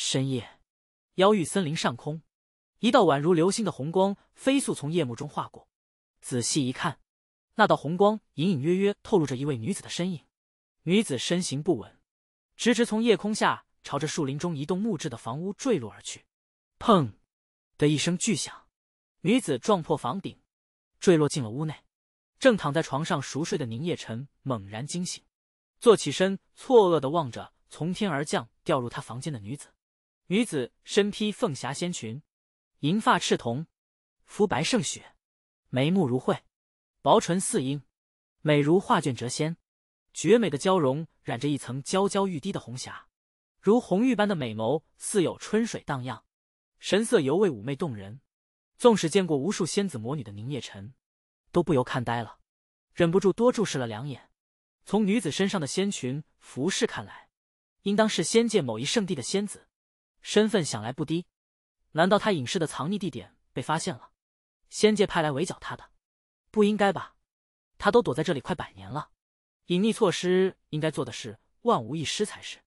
深夜，妖域森林上空，一道宛如流星的红光飞速从夜幕中划过。仔细一看，那道红光隐隐约约透露着一位女子的身影。女子身形不稳，直直从夜空下朝着树林中一栋木质的房屋坠落而去。砰！的一声巨响，女子撞破房顶，坠落进了屋内。正躺在床上熟睡的宁夜晨猛然惊醒，坐起身，错愕的望着从天而降、掉入他房间的女子。女子身披凤霞仙裙，银发赤瞳，肤白胜雪，眉目如绘，薄唇似樱，美如画卷折仙，绝美的娇容染着一层娇娇欲滴的红霞，如红玉般的美眸似有春水荡漾，神色尤为妩媚动人。纵使见过无数仙子魔女的宁夜晨，都不由看呆了，忍不住多注视了两眼。从女子身上的仙裙服饰看来，应当是仙界某一圣地的仙子。身份想来不低，难道他隐世的藏匿地点被发现了？仙界派来围剿他的，不应该吧？他都躲在这里快百年了，隐匿措施应该做的是万无一失才是。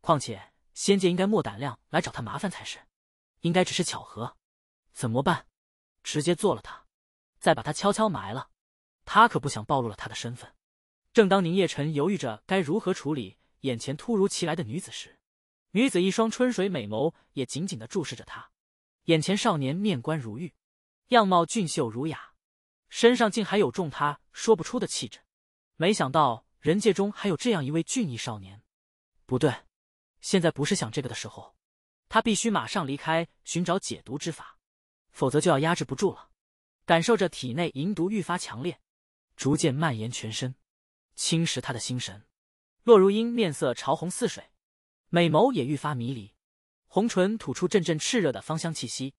况且仙界应该没胆量来找他麻烦才是，应该只是巧合。怎么办？直接做了他，再把他悄悄埋了。他可不想暴露了他的身份。正当宁夜晨犹豫着该如何处理眼前突如其来的女子时。女子一双春水美眸也紧紧的注视着他，眼前少年面冠如玉，样貌俊秀儒雅，身上竟还有种他说不出的气质。没想到人界中还有这样一位俊逸少年。不对，现在不是想这个的时候，他必须马上离开，寻找解毒之法，否则就要压制不住了。感受着体内银毒愈发强烈，逐渐蔓延全身，侵蚀他的心神。洛如英面色潮红似水。美眸也愈发迷离，红唇吐出阵阵炽热的芳香气息。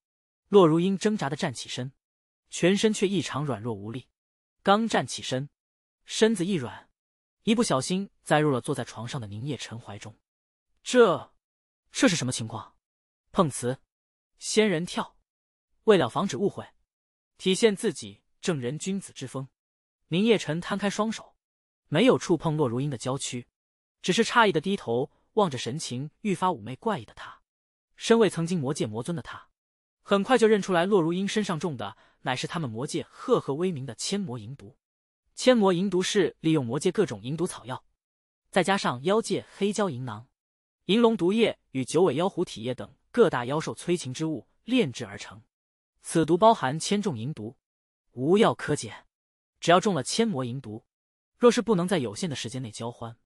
洛如英挣扎的站起身，全身却异常软弱无力。刚站起身，身子一软，一不小心栽入了坐在床上的宁夜晨怀中。这，这是什么情况？碰瓷，仙人跳。为了防止误会，体现自己正人君子之风，宁夜晨摊开双手，没有触碰洛如英的娇躯，只是诧异的低头。望着神情愈发妩媚怪异的他，身为曾经魔界魔尊的他，很快就认出来洛如英身上中的乃是他们魔界赫赫威名的千魔银毒。千魔银毒是利用魔界各种银毒草药，再加上妖界黑胶银囊、银龙毒液与九尾妖狐体液等各大妖兽催情之物炼制而成。此毒包含千种银毒，无药可解。只要中了千魔银毒，若是不能在有限的时间内交欢，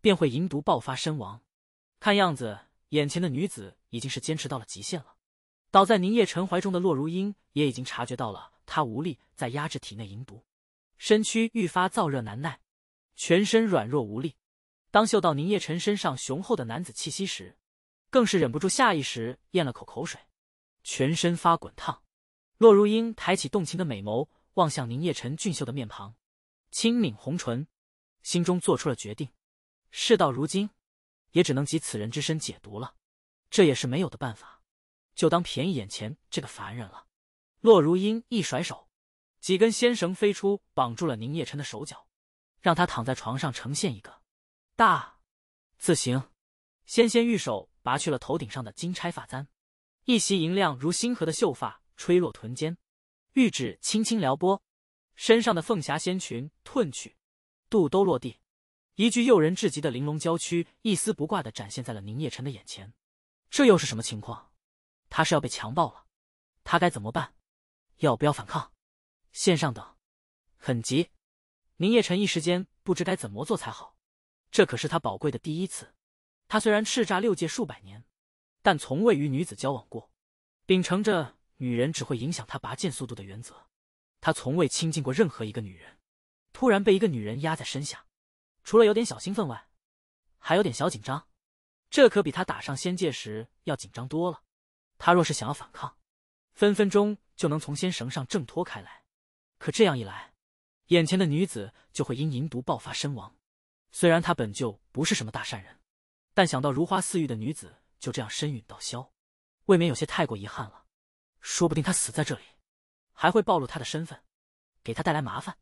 便会银毒爆发身亡。看样子，眼前的女子已经是坚持到了极限了。倒在宁夜晨怀中的洛如英也已经察觉到了，她无力再压制体内银毒，身躯愈发燥热难耐，全身软弱无力。当嗅到宁夜晨身上雄厚的男子气息时，更是忍不住下意识咽了口口水，全身发滚烫。洛如英抬起动情的美眸，望向宁夜晨俊秀的面庞，轻抿红唇，心中做出了决定。事到如今。也只能集此人之身解毒了，这也是没有的办法，就当便宜眼前这个凡人了。洛如英一甩手，几根仙绳飞出，绑住了宁夜晨的手脚，让他躺在床上呈现一个大字形。纤纤玉手拔去了头顶上的金钗发簪，一袭银亮如星河的秀发吹落臀间，玉指轻轻撩拨，身上的凤霞仙裙褪去，肚兜落地。一具诱人至极的玲珑娇躯，一丝不挂的展现在了宁夜晨的眼前，这又是什么情况？他是要被强暴了？他该怎么办？要不要反抗？线上等，很急。宁夜晨一时间不知该怎么做才好。这可是他宝贵的第一次。他虽然叱咤六界数百年，但从未与女子交往过。秉承着“女人只会影响他拔剑速度”的原则，他从未亲近过任何一个女人。突然被一个女人压在身下。除了有点小兴奋外，还有点小紧张，这可比他打上仙界时要紧张多了。他若是想要反抗，分分钟就能从仙绳上挣脱开来。可这样一来，眼前的女子就会因银毒爆发身亡。虽然他本就不是什么大善人，但想到如花似玉的女子就这样身陨到消，未免有些太过遗憾了。说不定他死在这里，还会暴露他的身份，给他带来麻烦。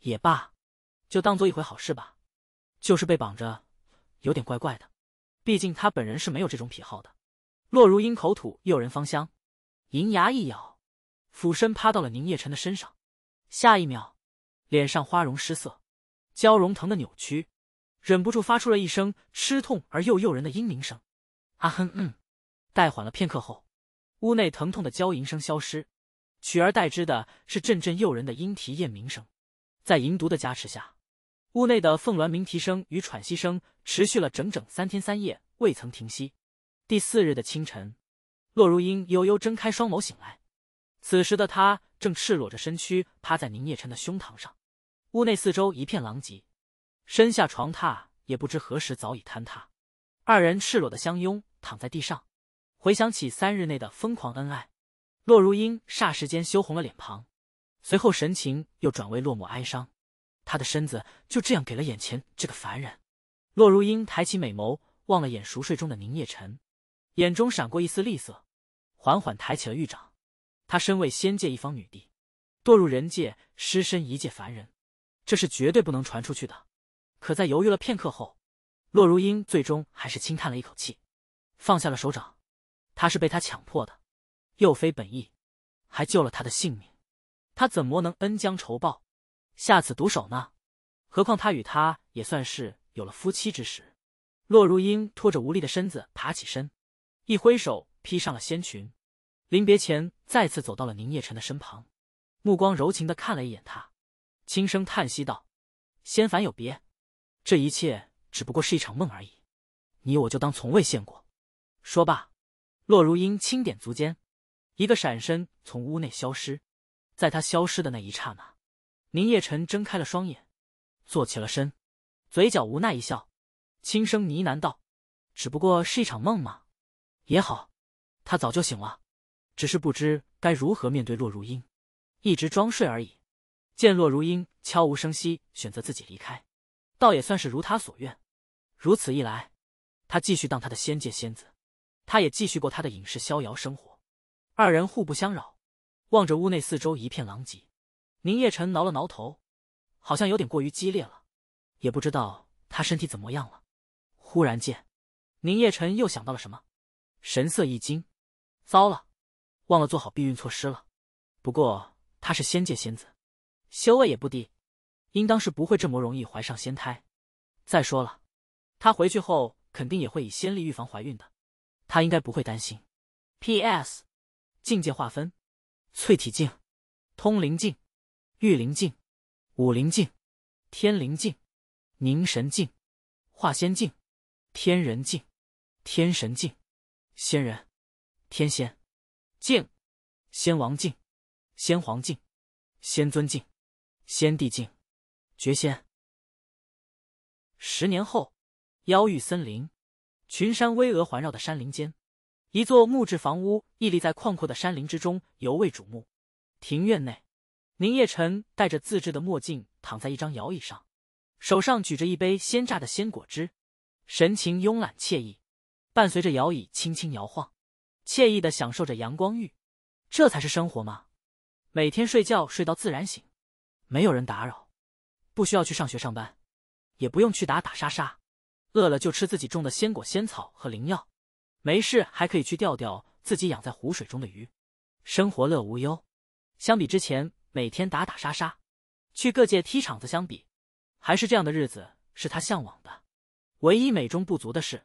也罢，就当做一回好事吧。就是被绑着，有点怪怪的。毕竟他本人是没有这种癖好的。洛如英口吐诱人芳香，银牙一咬，俯身趴到了宁夜晨的身上。下一秒，脸上花容失色，娇容疼的扭曲，忍不住发出了一声吃痛而又诱人的嘤咛声：“啊哼嗯。”待缓了片刻后，屋内疼痛的娇吟声消失，取而代之的是阵阵诱人的莺啼燕鸣声。在银毒的加持下。屋内的凤鸾鸣啼声与喘息声持续了整整三天三夜，未曾停息。第四日的清晨，洛如英悠悠睁开双眸醒来，此时的她正赤裸着身躯趴在宁夜辰的胸膛上。屋内四周一片狼藉，身下床榻也不知何时早已坍塌。二人赤裸的相拥躺在地上，回想起三日内的疯狂恩爱，洛如英霎时间羞红了脸庞，随后神情又转为落寞哀伤。他的身子就这样给了眼前这个凡人。洛如英抬起美眸，望了眼熟睡中的宁夜晨，眼中闪过一丝厉色，缓缓抬起了玉掌。她身为仙界一方女帝，堕入人界，失身一介凡人，这是绝对不能传出去的。可在犹豫了片刻后，洛如英最终还是轻叹了一口气，放下了手掌。他是被他强迫的，又非本意，还救了他的性命，他怎么能恩将仇报？下此毒手呢？何况他与他也算是有了夫妻之时。洛如英拖着无力的身子爬起身，一挥手披上了仙裙。临别前，再次走到了宁夜晨的身旁，目光柔情的看了一眼他，轻声叹息道：“仙凡有别，这一切只不过是一场梦而已。你我就当从未见过。”说罢，洛如英轻点足尖，一个闪身从屋内消失。在他消失的那一刹那。宁夜晨睁开了双眼，坐起了身，嘴角无奈一笑，轻声呢喃道：“只不过是一场梦吗？也好，他早就醒了，只是不知该如何面对洛如英，一直装睡而已。”见洛如英悄无声息选择自己离开，倒也算是如他所愿。如此一来，他继续当他的仙界仙子，他也继续过他的隐世逍遥生活，二人互不相扰。望着屋内四周一片狼藉。宁夜晨挠了挠头，好像有点过于激烈了，也不知道他身体怎么样了。忽然间，宁夜晨又想到了什么，神色一惊：“糟了，忘了做好避孕措施了。”不过他是仙界仙子，修为也不低，应当是不会这么容易怀上仙胎。再说了，他回去后肯定也会以仙力预防怀孕的，他应该不会担心。P.S. 境界划分：淬体境、通灵境。玉灵境、武灵境、天灵境、凝神境、化仙境、天人境、天神境、仙人、天仙境、仙王境、仙皇境、仙尊境、仙帝境、绝仙。十年后，妖域森林，群山巍峨环绕的山林间，一座木质房屋屹立在旷阔的山林之中，尤为瞩目。庭院内。宁夜晨戴着自制的墨镜，躺在一张摇椅上，手上举着一杯鲜榨的鲜果汁，神情慵懒惬意，伴随着摇椅轻轻摇晃，惬意的享受着阳光浴。这才是生活吗？每天睡觉睡到自然醒，没有人打扰，不需要去上学上班，也不用去打打杀杀，饿了就吃自己种的鲜果、仙草和灵药，没事还可以去钓钓自己养在湖水中的鱼，生活乐无忧。相比之前。每天打打杀杀，去各界踢场子，相比还是这样的日子是他向往的。唯一美中不足的是，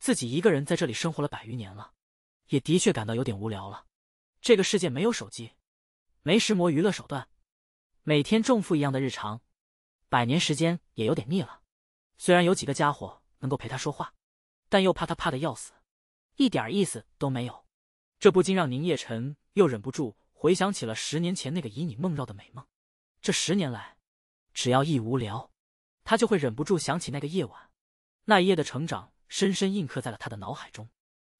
自己一个人在这里生活了百余年了，也的确感到有点无聊了。这个世界没有手机，没石魔娱乐手段，每天重复一样的日常，百年时间也有点腻了。虽然有几个家伙能够陪他说话，但又怕他怕的要死，一点意思都没有。这不禁让宁夜晨又忍不住。回想起了十年前那个以你梦绕的美梦，这十年来，只要一无聊，他就会忍不住想起那个夜晚。那一夜的成长深深印刻在了他的脑海中，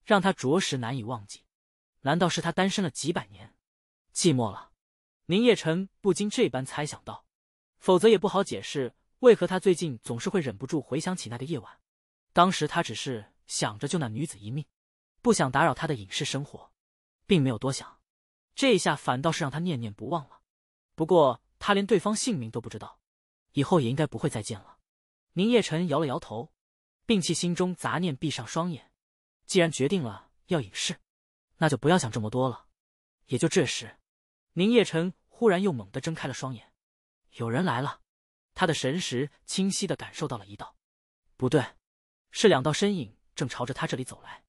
让他着实难以忘记。难道是他单身了几百年，寂寞了？宁夜晨不禁这般猜想到，否则也不好解释为何他最近总是会忍不住回想起那个夜晚。当时他只是想着救那女子一命，不想打扰她的隐世生活，并没有多想。这一下反倒是让他念念不忘了，不过他连对方姓名都不知道，以后也应该不会再见了。宁夜晨摇了摇头，摒弃心中杂念，闭上双眼。既然决定了要隐世，那就不要想这么多了。也就这时，宁夜晨忽然又猛地睁开了双眼，有人来了。他的神识清晰的感受到了一道，不对，是两道身影正朝着他这里走来。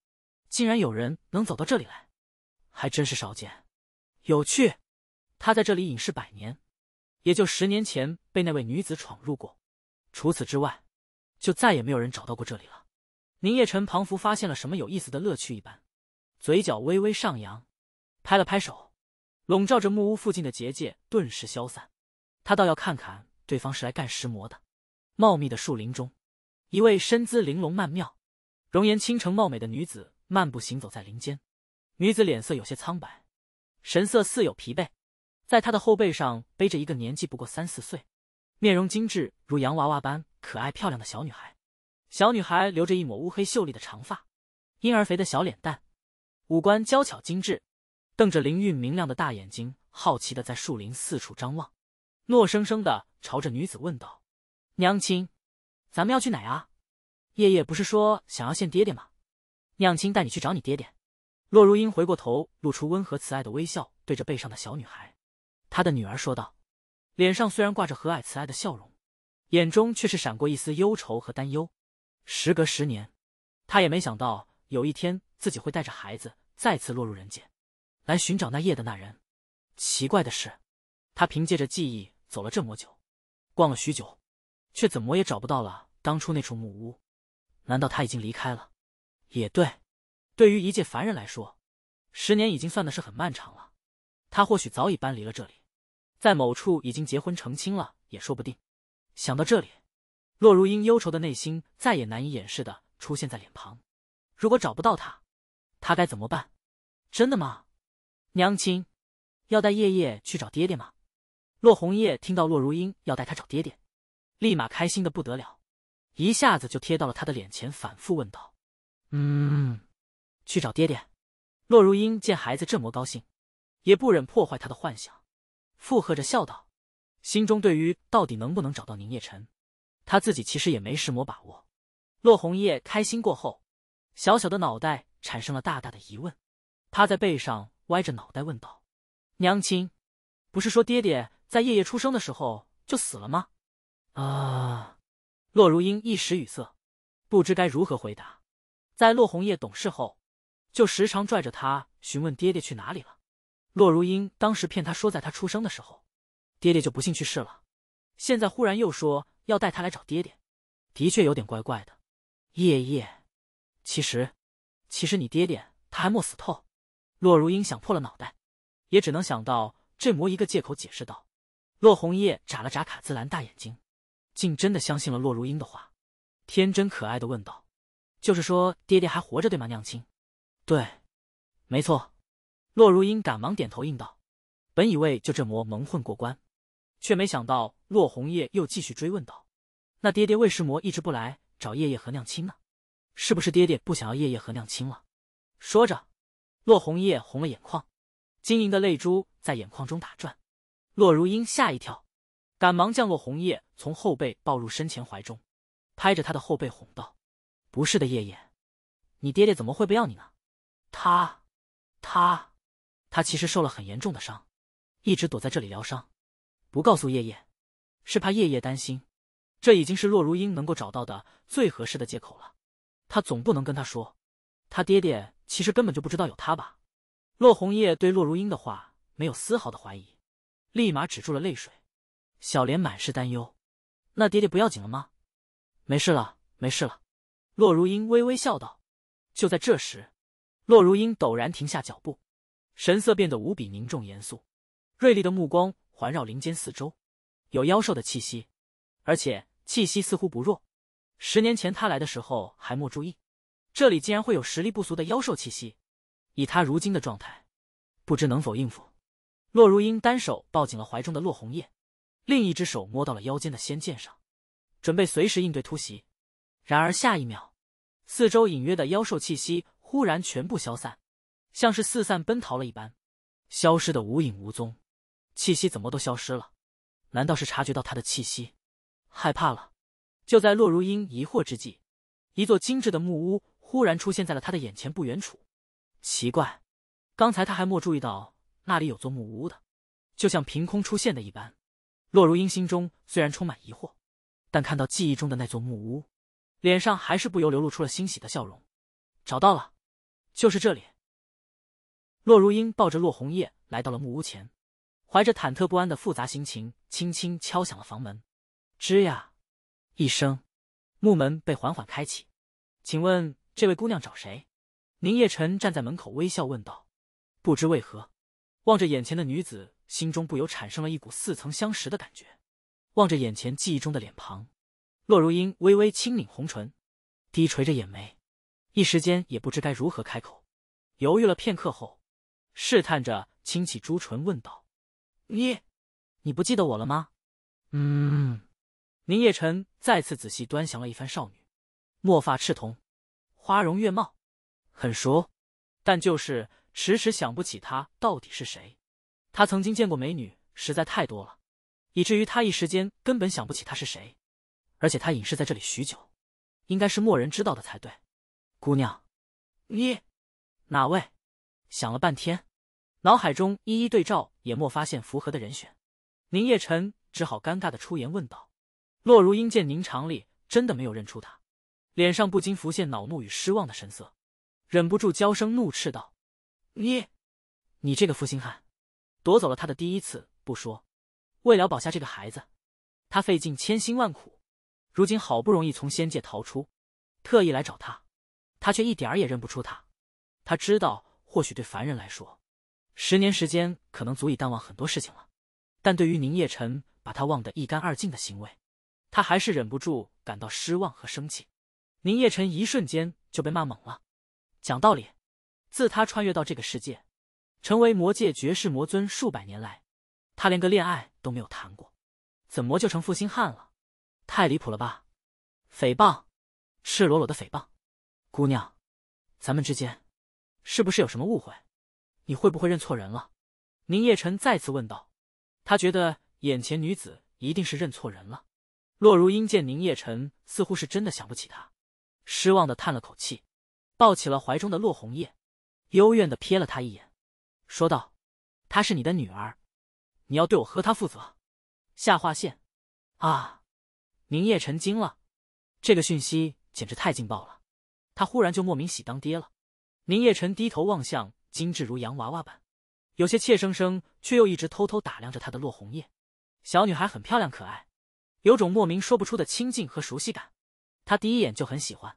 竟然有人能走到这里来，还真是少见。有趣，他在这里隐世百年，也就十年前被那位女子闯入过，除此之外，就再也没有人找到过这里了。宁夜晨仿佛发现了什么有意思的乐趣一般，嘴角微微上扬，拍了拍手，笼罩着木屋附近的结界顿时消散。他倒要看看对方是来干什魔的。茂密的树林中，一位身姿玲珑曼妙、容颜倾城貌美的女子漫步行走在林间，女子脸色有些苍白。神色似有疲惫，在他的后背上背着一个年纪不过三四岁，面容精致如洋娃娃般可爱漂亮的小女孩。小女孩留着一抹乌黑秀丽的长发，婴儿肥的小脸蛋，五官娇巧精致，瞪着灵韵明亮的大眼睛，好奇的在树林四处张望，诺生生的朝着女子问道：“娘亲，咱们要去哪啊？夜夜不是说想要见爹爹吗？娘亲带你去找你爹爹。”洛如英回过头，露出温和慈爱的微笑，对着背上的小女孩，她的女儿说道。脸上虽然挂着和蔼慈爱的笑容，眼中却是闪过一丝忧愁和担忧。时隔十年，他也没想到有一天自己会带着孩子再次落入人间，来寻找那夜的那人。奇怪的是，他凭借着记忆走了这么久，逛了许久，却怎么也找不到了当初那处木屋。难道他已经离开了？也对。对于一介凡人来说，十年已经算的是很漫长了。他或许早已搬离了这里，在某处已经结婚成亲了，也说不定。想到这里，洛如英忧愁的内心再也难以掩饰的出现在脸庞。如果找不到他，他该怎么办？真的吗？娘亲，要带夜夜去找爹爹吗？洛红叶听到洛如英要带他找爹爹，立马开心的不得了，一下子就贴到了他的脸前，反复问道：“嗯。”去找爹爹，洛如英见孩子这么高兴，也不忍破坏他的幻想，附和着笑道。心中对于到底能不能找到宁夜晨，他自己其实也没什么把握。洛红叶开心过后，小小的脑袋产生了大大的疑问，趴在背上歪着脑袋问道：“娘亲，不是说爹爹在夜夜出生的时候就死了吗？”啊！洛如英一时语塞，不知该如何回答。在洛红叶懂事后。就时常拽着他询问爹爹去哪里了。洛如英当时骗他说，在他出生的时候，爹爹就不幸去世了。现在忽然又说要带他来找爹爹，的确有点怪怪的。夜夜，其实，其实你爹爹他还没死透。洛如英想破了脑袋，也只能想到这么一个借口解释道。洛红叶眨了眨卡姿兰大眼睛，竟真的相信了洛如英的话，天真可爱的问道：“就是说爹爹还活着对吗，娘亲？”对，没错，洛如英赶忙点头应道。本以为就这魔蒙混过关，却没想到洛红叶又继续追问道：“那爹爹为什么一直不来找夜夜和娘亲呢？是不是爹爹不想要夜夜和娘亲了？”说着，洛红叶红了眼眶，晶莹的泪珠在眼眶中打转。洛如英吓一跳，赶忙将洛红叶从后背抱入身前怀中，拍着他的后背哄道：“不是的，夜夜，你爹爹怎么会不要你呢？”他，他，他其实受了很严重的伤，一直躲在这里疗伤，不告诉夜夜，是怕夜夜担心。这已经是洛如英能够找到的最合适的借口了，他总不能跟他说，他爹爹其实根本就不知道有他吧？洛红叶对洛如英的话没有丝毫的怀疑，立马止住了泪水。小莲满是担忧，那爹爹不要紧了吗？没事了，没事了。洛如英微微笑道。就在这时。洛如英陡然停下脚步，神色变得无比凝重严肃，锐利的目光环绕林间四周，有妖兽的气息，而且气息似乎不弱。十年前他来的时候还莫注意，这里竟然会有实力不俗的妖兽气息。以他如今的状态，不知能否应付。洛如英单手抱紧了怀中的洛红叶，另一只手摸到了腰间的仙剑上，准备随时应对突袭。然而下一秒，四周隐约的妖兽气息。忽然全部消散，像是四散奔逃了一般，消失的无影无踪。气息怎么都消失了？难道是察觉到他的气息，害怕了？就在洛如英疑惑之际，一座精致的木屋忽然出现在了他的眼前不远处。奇怪，刚才他还没注意到那里有座木屋的，就像凭空出现的一般。洛如英心中虽然充满疑惑，但看到记忆中的那座木屋，脸上还是不由流露出了欣喜的笑容。找到了。就是这里。洛如英抱着洛红叶来到了木屋前，怀着忐忑不安的复杂心情，轻轻敲响了房门。吱呀一声，木门被缓缓开启。请问这位姑娘找谁？宁夜晨站在门口微笑问道。不知为何，望着眼前的女子，心中不由产生了一股似曾相识的感觉。望着眼前记忆中的脸庞，洛如英微微轻抿红唇，低垂着眼眉。一时间也不知该如何开口，犹豫了片刻后，试探着轻启朱唇问道：“你，你不记得我了吗？”嗯，宁夜晨再次仔细端详了一番少女，墨发赤瞳，花容月貌，很熟，但就是迟迟想不起她到底是谁。他曾经见过美女实在太多了，以至于他一时间根本想不起她是谁。而且他隐世在这里许久，应该是莫人知道的才对。姑娘，你哪位？想了半天，脑海中一一对照，也莫发现符合的人选。宁夜晨只好尴尬的出言问道。洛如英见宁长立真的没有认出他，脸上不禁浮现恼怒与失望的神色，忍不住娇声怒斥道：“你，你这个负心汉，夺走了他的第一次不说，为了保下这个孩子，他费尽千辛万苦，如今好不容易从仙界逃出，特意来找他。”他却一点儿也认不出他，他知道，或许对凡人来说，十年时间可能足以淡忘很多事情了，但对于宁夜晨把他忘得一干二净的行为，他还是忍不住感到失望和生气。宁夜晨一瞬间就被骂懵了。讲道理，自他穿越到这个世界，成为魔界绝世魔尊数百年来，他连个恋爱都没有谈过，怎么就成负心汉了？太离谱了吧！诽谤，赤裸裸的诽谤！姑娘，咱们之间是不是有什么误会？你会不会认错人了？宁夜晨再次问道。他觉得眼前女子一定是认错人了。洛如英见宁夜晨似乎是真的想不起他，失望的叹了口气，抱起了怀中的洛红叶，幽怨的瞥了他一眼，说道：“她是你的女儿，你要对我和她负责。”下划线啊！宁夜晨惊了，这个讯息简直太劲爆了。他忽然就莫名喜当爹了，宁夜晨低头望向精致如洋娃娃般，有些怯生生却又一直偷偷打量着他的洛红叶，小女孩很漂亮可爱，有种莫名说不出的亲近和熟悉感，他第一眼就很喜欢，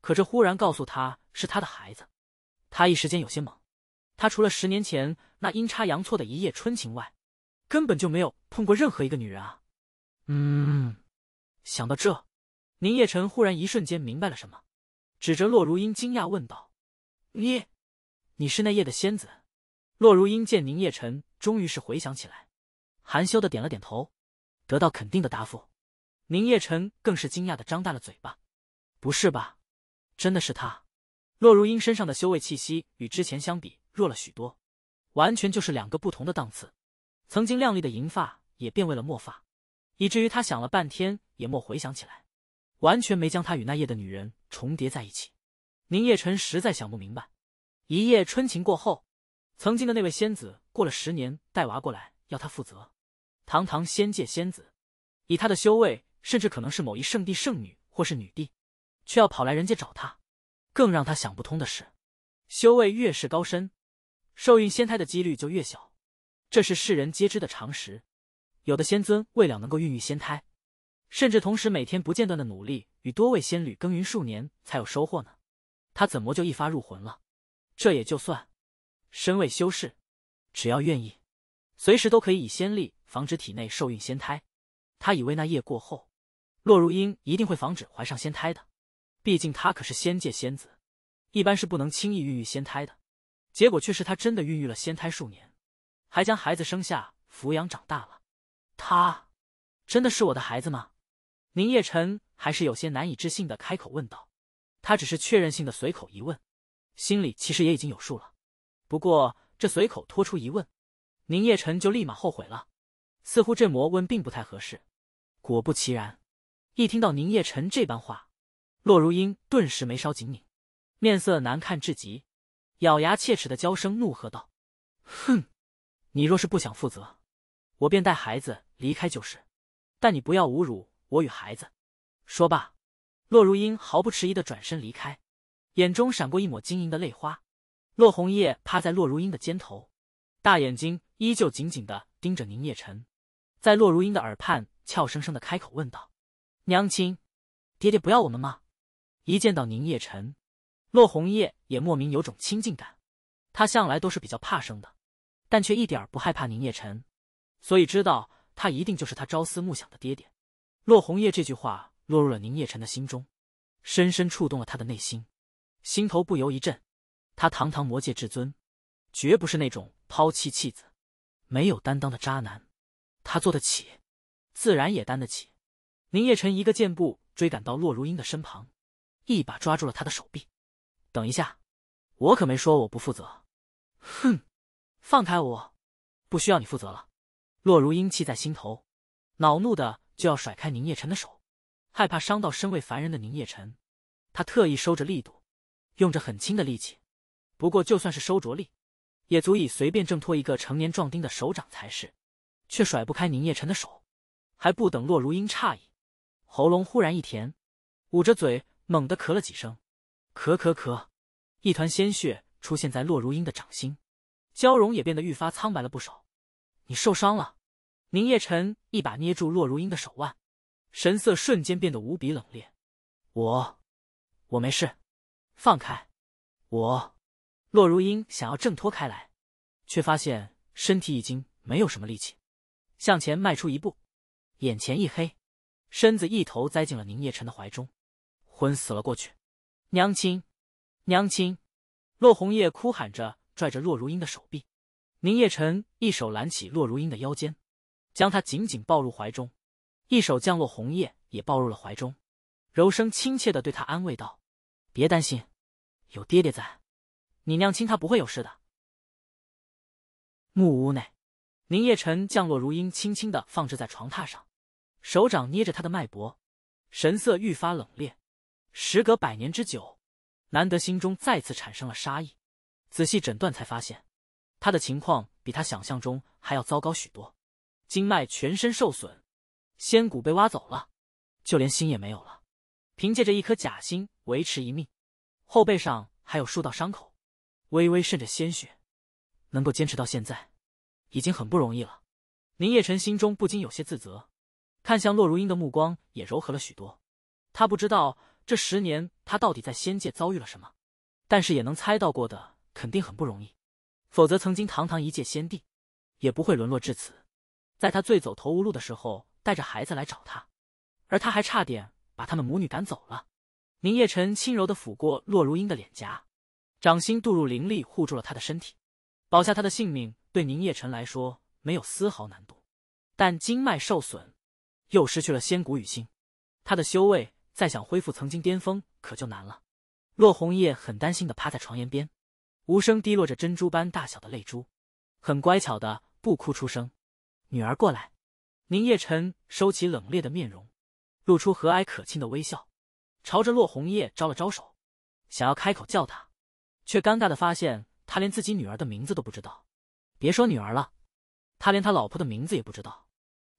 可这忽然告诉他是他的孩子，他一时间有些懵，他除了十年前那阴差阳错的一夜春情外，根本就没有碰过任何一个女人啊，嗯，想到这，宁夜晨忽然一瞬间明白了什么。指着洛如英，惊讶问道：“你，你是那夜的仙子？”洛如英见宁夜晨终于是回想起来，含羞的点了点头，得到肯定的答复。宁夜晨更是惊讶的张大了嘴巴：“不是吧？真的是他？”洛如英身上的修为气息与之前相比弱了许多，完全就是两个不同的档次。曾经亮丽的银发也变为了墨发，以至于他想了半天也莫回想起来。完全没将他与那夜的女人重叠在一起。宁夜晨实在想不明白，一夜春情过后，曾经的那位仙子过了十年带娃过来要他负责，堂堂仙界仙子，以他的修为，甚至可能是某一圣地圣女或是女帝，却要跑来人间找他。更让他想不通的是，修为越是高深，受孕仙胎的几率就越小，这是世人皆知的常识。有的仙尊为了能够孕育仙胎。甚至同时每天不间断的努力与多位仙侣耕耘数年才有收获呢，他怎么就一发入魂了？这也就算，身为修士，只要愿意，随时都可以以仙力防止体内受孕仙胎。他以为那夜过后，洛如英一定会防止怀上仙胎的，毕竟她可是仙界仙子，一般是不能轻易孕育仙胎的。结果却是他真的孕育了仙胎数年，还将孩子生下抚养长大了。他真的是我的孩子吗？宁夜晨还是有些难以置信的开口问道，他只是确认性的随口一问，心里其实也已经有数了。不过这随口拖出一问，宁夜晨就立马后悔了，似乎这魔问并不太合适。果不其然，一听到宁夜晨这般话，洛如英顿时眉梢紧拧，面色难看至极，咬牙切齿的娇声怒喝道：“哼，你若是不想负责，我便带孩子离开就是，但你不要侮辱！”我与孩子，说罢，洛如英毫不迟疑的转身离开，眼中闪过一抹晶莹的泪花。洛红叶趴在洛如英的肩头，大眼睛依旧紧紧的盯着宁夜晨，在洛如英的耳畔俏生生的开口问道：“娘亲，爹爹不要我们吗？”一见到宁夜晨，洛红叶也莫名有种亲近感。他向来都是比较怕生的，但却一点儿不害怕宁夜晨，所以知道他一定就是他朝思暮想的爹爹。洛红叶这句话落入了宁夜辰的心中，深深触动了他的内心，心头不由一震。他堂堂魔界至尊，绝不是那种抛弃弃子、没有担当的渣男，他做得起，自然也担得起。宁夜辰一个箭步追赶到洛如英的身旁，一把抓住了他的手臂：“等一下，我可没说我不负责。”“哼，放开我，不需要你负责了。”洛如英气在心头，恼怒的。就要甩开宁夜晨的手，害怕伤到身为凡人的宁夜晨，他特意收着力度，用着很轻的力气。不过就算是收着力，也足以随便挣脱一个成年壮丁的手掌才是，却甩不开宁夜晨的手。还不等洛如英诧异，喉咙忽然一甜，捂着嘴猛地咳了几声，咳咳咳，一团鲜血出现在洛如英的掌心，娇容也变得愈发苍白了不少。你受伤了。宁夜晨一把捏住洛如英的手腕，神色瞬间变得无比冷冽。我，我没事，放开我！洛如英想要挣脱开来，却发现身体已经没有什么力气，向前迈出一步，眼前一黑，身子一头栽进了宁夜晨的怀中，昏死了过去。娘亲，娘亲！洛红叶哭喊着拽着洛如英的手臂，宁夜晨一手揽起洛如英的腰间。将他紧紧抱入怀中，一手降落红叶也抱入了怀中，柔声亲切的对他安慰道：“别担心，有爹爹在，你娘亲她不会有事的。”木屋内，宁夜晨降落如鹰，轻轻的放置在床榻上，手掌捏着他的脉搏，神色愈发冷冽。时隔百年之久，难得心中再次产生了杀意。仔细诊断才发现，他的情况比他想象中还要糟糕许多。经脉全身受损，仙骨被挖走了，就连心也没有了。凭借着一颗假心维持一命，后背上还有数道伤口，微微渗着鲜血。能够坚持到现在，已经很不容易了。宁夜辰心中不禁有些自责，看向洛如英的目光也柔和了许多。他不知道这十年他到底在仙界遭遇了什么，但是也能猜到过的肯定很不容易，否则曾经堂堂一界仙帝，也不会沦落至此。在他最走投无路的时候，带着孩子来找他，而他还差点把他们母女赶走了。宁夜晨轻柔的抚过洛如英的脸颊，掌心渡入灵力护住了她的身体，保下她的性命。对宁夜晨来说，没有丝毫难度。但经脉受损，又失去了仙骨与心，他的修为再想恢复曾经巅峰，可就难了。洛红叶很担心的趴在床沿边，无声滴落着珍珠般大小的泪珠，很乖巧的不哭出声。女儿过来，宁夜晨收起冷冽的面容，露出和蔼可亲的微笑，朝着洛红叶招了招手，想要开口叫他，却尴尬的发现他连自己女儿的名字都不知道，别说女儿了，他连他老婆的名字也不知道。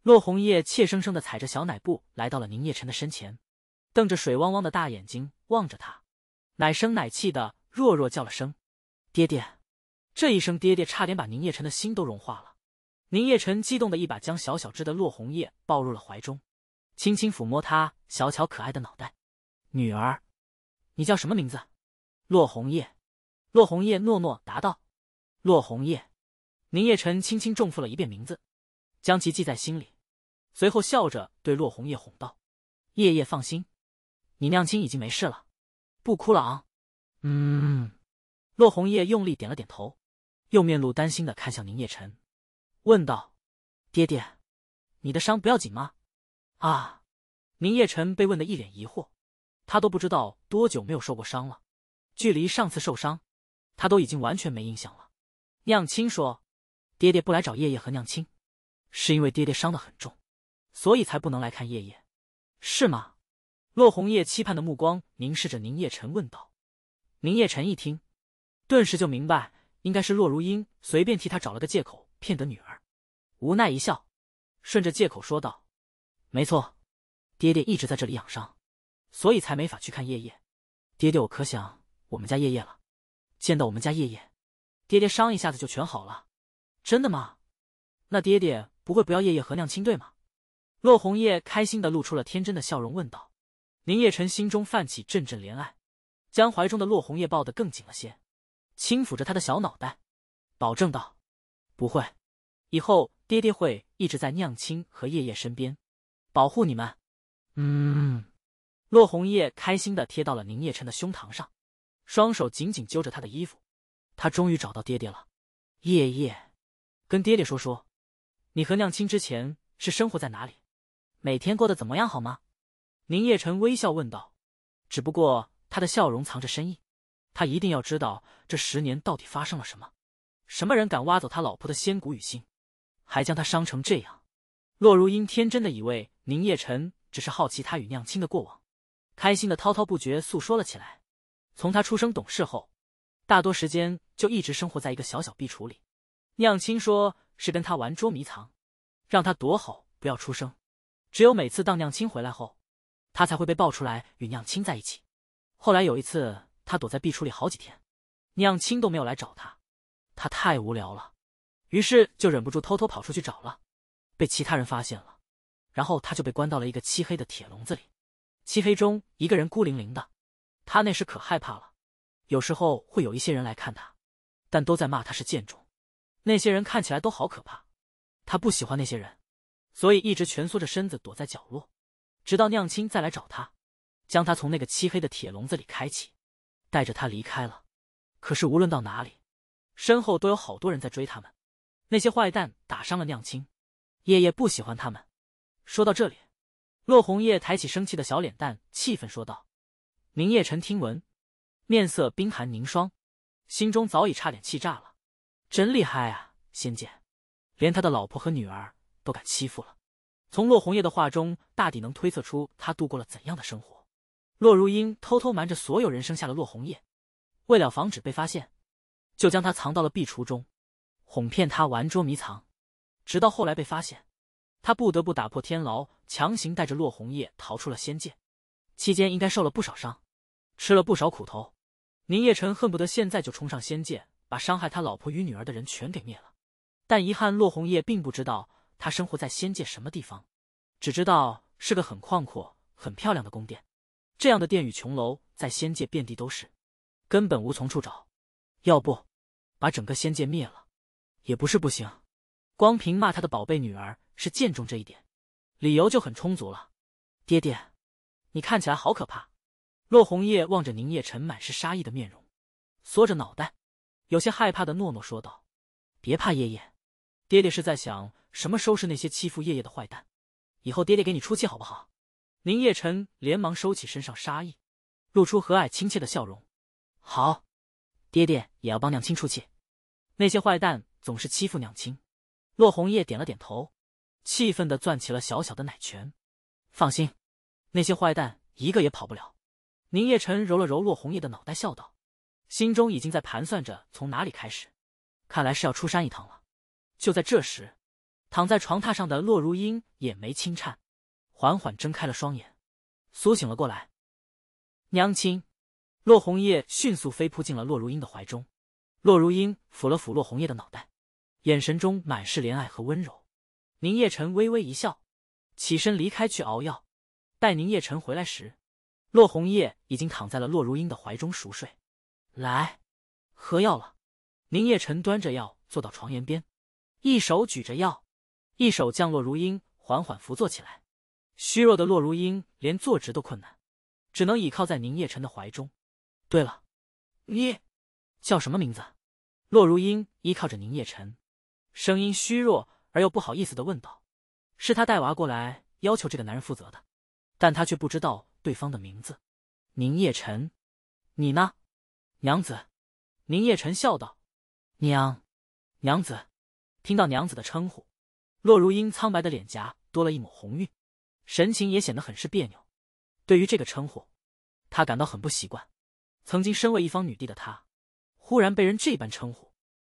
洛红叶怯生生的踩着小奶步来到了宁夜晨的身前，瞪着水汪汪的大眼睛望着他，奶声奶气的弱弱叫了声“爹爹”，这一声“爹爹”差点把宁夜晨的心都融化了。宁夜晨激动的一把将小小只的洛红叶抱入了怀中，轻轻抚摸她小巧可爱的脑袋。女儿，你叫什么名字？洛红叶。洛红叶诺诺答道。洛红叶。宁夜晨轻轻重复了一遍名字，将其记在心里，随后笑着对洛红叶哄道：“夜夜放心，你娘亲已经没事了，不哭了。”啊。”嗯。洛红叶用力点了点头，又面露担心的看向宁夜晨。问道：“爹爹，你的伤不要紧吗？”啊！宁夜晨被问得一脸疑惑，他都不知道多久没有受过伤了，距离上次受伤，他都已经完全没印象了。娘亲说：“爹爹不来找夜夜和娘亲，是因为爹爹伤得很重，所以才不能来看夜夜，是吗？”洛红叶期盼的目光凝视着宁夜晨问道。宁夜晨一听，顿时就明白，应该是洛如英随便替他找了个借口，骗得女儿。无奈一笑，顺着借口说道：“没错，爹爹一直在这里养伤，所以才没法去看夜夜。爹爹，我可想我们家夜夜了。见到我们家夜夜，爹爹伤一下子就全好了。真的吗？那爹爹不会不要夜夜和娘亲对吗？”洛红叶开心的露出了天真的笑容，问道。宁夜晨心中泛起阵阵怜爱，将怀中的洛红叶抱得更紧了些，轻抚着他的小脑袋，保证道：“不会，以后。”爹爹会一直在娘亲和叶叶身边，保护你们。嗯，洛红叶开心的贴到了宁夜辰的胸膛上，双手紧紧揪着他的衣服。他终于找到爹爹了。夜夜，跟爹爹说说，你和娘亲之前是生活在哪里？每天过得怎么样？好吗？宁夜辰微笑问道。只不过他的笑容藏着深意，他一定要知道这十年到底发生了什么，什么人敢挖走他老婆的仙骨与心。还将他伤成这样，洛如英天真的以为宁夜晨只是好奇他与娘亲的过往，开心的滔滔不绝诉说了起来。从他出生懂事后，大多时间就一直生活在一个小小壁橱里。娘亲说是跟他玩捉迷藏，让他躲好不要出声。只有每次当娘亲回来后，他才会被抱出来与娘亲在一起。后来有一次，他躲在壁橱里好几天，娘亲都没有来找他，他太无聊了。于是就忍不住偷偷跑出去找了，被其他人发现了，然后他就被关到了一个漆黑的铁笼子里。漆黑中一个人孤零零的，他那时可害怕了。有时候会有一些人来看他，但都在骂他是贱种。那些人看起来都好可怕，他不喜欢那些人，所以一直蜷缩着身子躲在角落。直到娘亲再来找他，将他从那个漆黑的铁笼子里开启，带着他离开了。可是无论到哪里，身后都有好多人在追他们。那些坏蛋打伤了娘亲，夜夜不喜欢他们。说到这里，骆红叶抬起生气的小脸蛋，气愤说道：“宁夜晨听闻，面色冰寒凝霜，心中早已差点气炸了。真厉害啊，仙剑，连他的老婆和女儿都敢欺负了。从骆红叶的话中，大抵能推测出他度过了怎样的生活。骆如英偷偷瞒着所有人生下了骆红叶，为了防止被发现，就将他藏到了壁橱中。”哄骗他玩捉迷藏，直到后来被发现，他不得不打破天牢，强行带着洛红叶逃出了仙界。期间应该受了不少伤，吃了不少苦头。宁夜晨恨不得现在就冲上仙界，把伤害他老婆与女儿的人全给灭了。但遗憾，洛红叶并不知道他生活在仙界什么地方，只知道是个很宽阔、很漂亮的宫殿。这样的殿宇琼楼在仙界遍地都是，根本无从处找。要不，把整个仙界灭了。也不是不行，光凭骂他的宝贝女儿是贱种这一点，理由就很充足了。爹爹，你看起来好可怕。洛红叶望着宁夜晨满是杀意的面容，缩着脑袋，有些害怕的诺诺说道：“别怕，爷爷。爹爹是在想什么收拾那些欺负夜夜的坏蛋，以后爹爹给你出气好不好？”宁夜晨连忙收起身上杀意，露出和蔼亲切的笑容：“好，爹爹也要帮娘亲出气，那些坏蛋。”总是欺负娘亲，骆红叶点了点头，气愤的攥起了小小的奶拳。放心，那些坏蛋一个也跑不了。宁夜晨揉了揉骆红叶的脑袋，笑道，心中已经在盘算着从哪里开始。看来是要出山一趟了。就在这时，躺在床榻上的骆如英眼眉轻颤，缓缓睁开了双眼，苏醒了过来。娘亲，骆红叶迅速飞扑进了骆如英的怀中，骆如英抚了抚骆红叶的脑袋。眼神中满是怜爱和温柔，宁夜晨微微一笑，起身离开去熬药。待宁夜晨回来时，洛红叶已经躺在了洛如英的怀中熟睡。来，喝药了。宁夜晨端着药坐到床沿边，一手举着药，一手将洛如英缓缓扶坐起来。虚弱的洛如英连坐直都困难，只能倚靠在宁夜晨的怀中。对了，你叫什么名字？洛如英依靠着宁夜晨。声音虚弱而又不好意思的问道：“是他带娃过来，要求这个男人负责的，但他却不知道对方的名字。”宁夜晨，你呢？娘子，宁夜晨笑道：“娘，娘子。”听到娘子的称呼，洛如英苍白的脸颊多了一抹红晕，神情也显得很是别扭。对于这个称呼，她感到很不习惯。曾经身为一方女帝的她，忽然被人这般称呼，